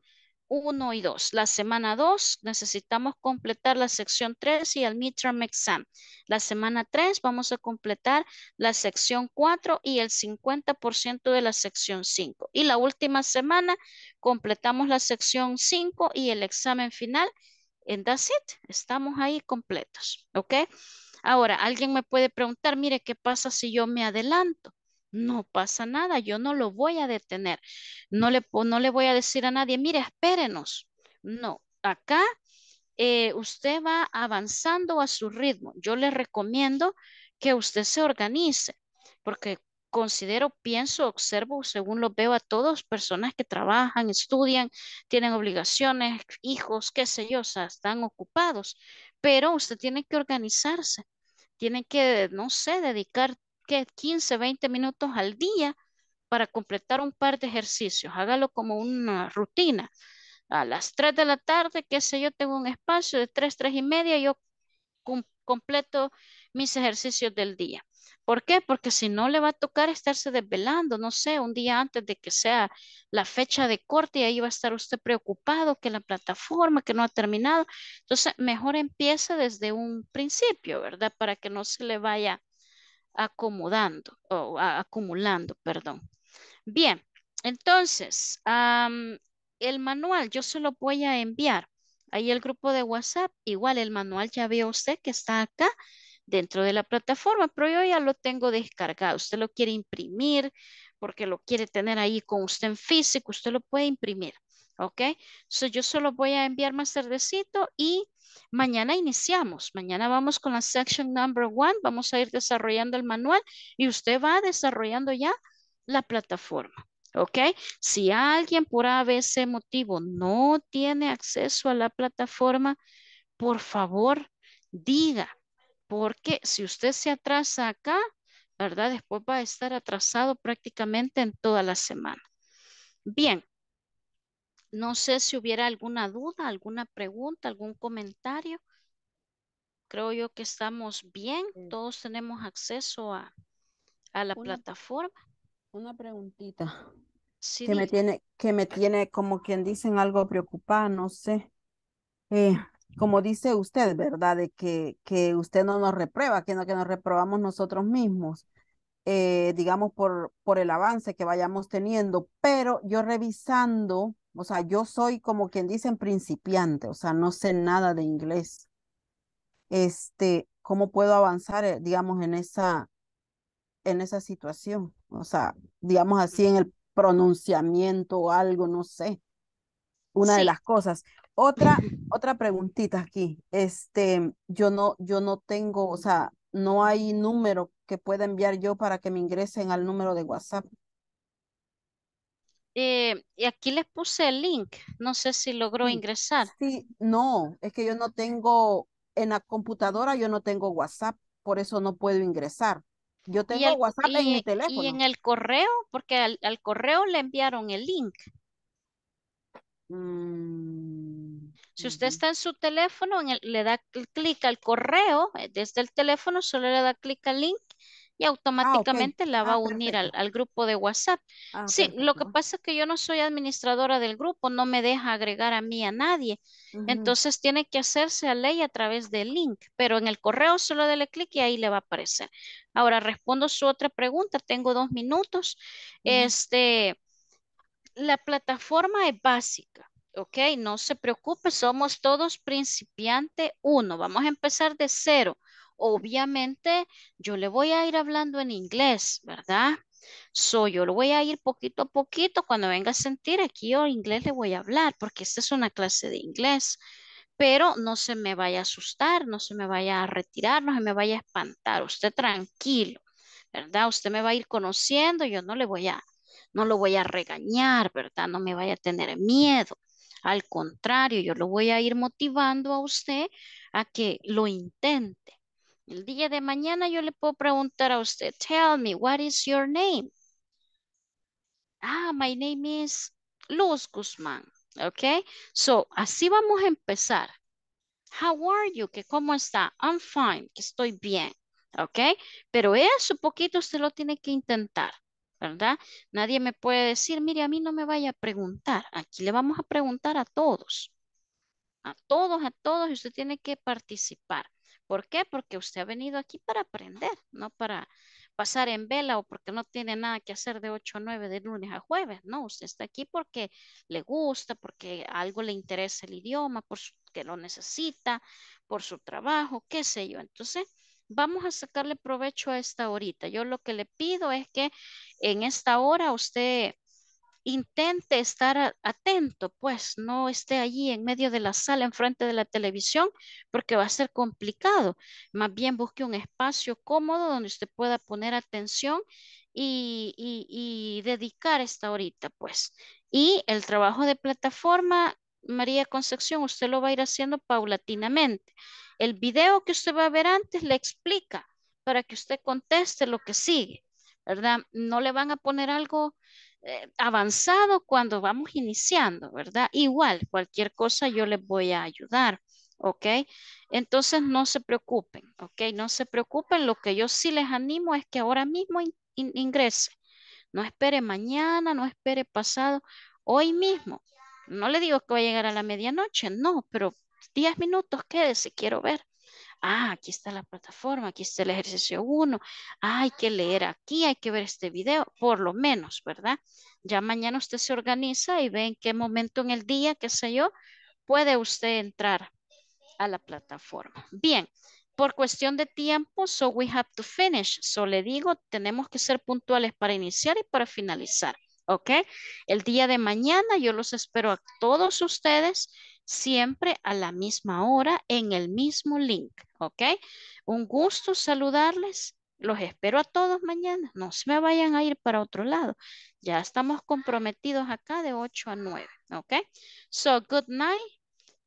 1 y 2. La semana 2 necesitamos completar la sección 3 y el midterm exam. La semana 3 vamos a completar la sección 4 y el 50% de la sección 5. Y la última semana completamos la sección 5 y el examen final. And that's it. Estamos ahí completos. ¿Ok? Ahora, alguien me puede preguntar, mire, ¿qué pasa si yo me adelanto? No pasa nada, yo no lo voy a detener. No mm. le, no le voy a decir a nadie, mire, espérenos. No, acá eh, usted va avanzando a su ritmo. Yo le recomiendo que usted se organice, porque considero, pienso, observo, según lo veo a todos, personas que trabajan, estudian, tienen obligaciones, hijos, qué sé yo, están ocupados, pero usted tiene que organizarse, tiene que, no sé, dedicar que 15, 20 minutos al día para completar un par de ejercicios. Hágalo como una rutina. A las 3 de la tarde, qué sé yo, tengo un espacio de 3, 3 y media, yo completo mis ejercicios del día. ¿Por qué? Porque si no le va a tocar estarse desvelando, no sé, un día antes de que sea la fecha de corte y ahí va a estar usted preocupado que la plataforma, que no ha terminado. Entonces, mejor empiece desde un principio, ¿verdad? Para que no se le vaya acomodando o acumulando, perdón. Bien, entonces, el manual yo se lo voy a enviar. Ahí el grupo de WhatsApp, igual el manual ya veo usted que está acá dentro de la plataforma, pero yo ya lo tengo descargado. Usted lo quiere imprimir porque lo quiere tener ahí con usted en físico, usted lo puede imprimir, ¿ok? So yo solo voy a enviar más tardecito y Mañana iniciamos, mañana vamos con la section number one, vamos a ir desarrollando el manual y usted va desarrollando ya la plataforma. ¿ok? Si alguien por ABC motivo no tiene acceso a la plataforma, por favor, diga, porque si usted se atrasa acá, ¿verdad? Después va a estar atrasado prácticamente en toda la semana. Bien, no sé si hubiera alguna duda, alguna pregunta, algún comentario. Creo yo que estamos bien, todos tenemos acceso a, a la plataforma. Una preguntita. Sí, que, me tiene,
que me tiene, como quien dicen, algo preocupado no sé. Eh, como dice usted, ¿verdad? De que, que usted no nos reprueba, que no que nos reprobamos nosotros mismos. Eh, digamos, por, por el avance que vayamos teniendo. Pero yo revisando o sea, yo soy como quien dicen principiante, o sea, no sé nada de inglés. Este, ¿cómo puedo avanzar, eh, digamos, en esa, en esa situación? O sea, digamos así, en el pronunciamiento o algo, no sé. Una de las cosas. Otra, otra preguntita aquí. Este, yo no, yo no tengo, o sea, no hay número que pueda enviar
yo para que me ingresen al número de WhatsApp. Eh, y aquí les puse el link. No sé si logró ingresar. Sí, no, es que yo no tengo,
en la computadora yo no tengo WhatsApp, por eso no puedo ingresar. Yo tengo WhatsApp en mi teléfono. Y en
el correo, porque al, correo le enviaron el link. Mm, si usted está en su teléfono, le da clic al correo, eh, desde el teléfono solo le da clic al link y ah, automáticamente la va ah, a unir al, grupo de WhatsApp. Ah, sí, lo que pasa es que yo no soy administradora del grupo, no me deja agregar a mí a nadie. Entonces tiene que hacerse a ley a través del link, pero en el correo solo dele clic y ahí le va a aparecer. Ahora respondo su otra pregunta, tengo dos minutos. Este, la plataforma es básica. Ok, no se preocupe, somos todos principiante uno. Vamos a empezar de cero obviamente yo le voy a ir hablando en inglés, ¿verdad? Soy yo lo voy a ir poquito a poquito cuando venga a sentir aquí yo inglés le voy a hablar porque esta es una clase de inglés. Pero no se me vaya a asustar, no se me vaya a retirar, no se me vaya a espantar. Usted tranquilo, ¿verdad? Usted me va a ir conociendo, yo no le voy a, no lo voy a regañar, ¿verdad? No me vaya a tener miedo. Al contrario, yo lo voy a ir motivando a usted a que lo intente, el día de mañana yo le puedo preguntar a usted, tell me, what is your name? Ah, my name is Luz Guzmán. Okay, so así vamos a empezar. How are you? Que cómo está? I'm fine, que estoy bien. ¿ok? pero eso poquito usted lo tiene que intentar. ¿Verdad? Nadie me puede decir, mire, a mí no me vaya a preguntar. Aquí le vamos a preguntar a todos. A todos, a todos, usted tiene que participar. ¿Por qué? Porque usted ha venido aquí para aprender, no para pasar en vela o porque no tiene nada que hacer de 8 a 9 de lunes a jueves. No, usted está aquí porque le gusta, porque algo le interesa el idioma, porque lo necesita, por su trabajo, qué sé yo. Entonces, vamos a sacarle provecho a esta horita. Yo lo que le pido es que en esta hora usted intente estar atento, pues no esté allí en medio de la sala, enfrente de la televisión, porque va a ser complicado. Más bien busque un espacio cómodo donde usted pueda poner atención y, y dedicar esta horita, pues. Y el trabajo de plataforma, María Concepción, usted lo va a ir haciendo paulatinamente. El video que usted va a ver antes le explica para que usted conteste lo que sigue, ¿verdad? No le van a poner algo eh, avanzado cuando vamos iniciando, ¿verdad? Igual, cualquier cosa yo les voy a ayudar, ¿ok? Entonces no se preocupen, ¿ok? No se preocupen, lo que yo sí les animo es que ahora mismo ingresen, ingrese. No espere mañana, no espere pasado, hoy mismo. No le digo que va a llegar a la medianoche, no, pero 10 minutos quédese, quiero ver ah, aquí está la plataforma, aquí está el ejercicio 1, hay que leer aquí, hay que ver este video, por lo menos, ¿verdad? Ya mañana usted se organiza y ve en qué momento en el día, qué sé yo, puede usted entrar a la plataforma. Bien, por cuestión de tiempo, so we have to finish. So le digo, tenemos que ser puntuales para iniciar y para finalizar. ¿Ok? El día de mañana yo los espero a todos ustedes siempre a la misma hora en el mismo link, ¿ok? Un gusto saludarles. Los espero a todos mañana. No se me vayan a ir para otro lado. Ya estamos comprometidos acá de 8 a 9, ¿ok? So, good night.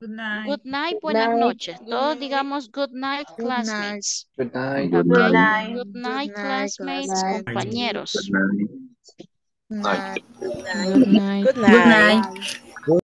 Good night. Good night, buenas noches. Todos digamos good night, classmates.
Good night. Good
night. classmates, compañeros. Good night. Good night.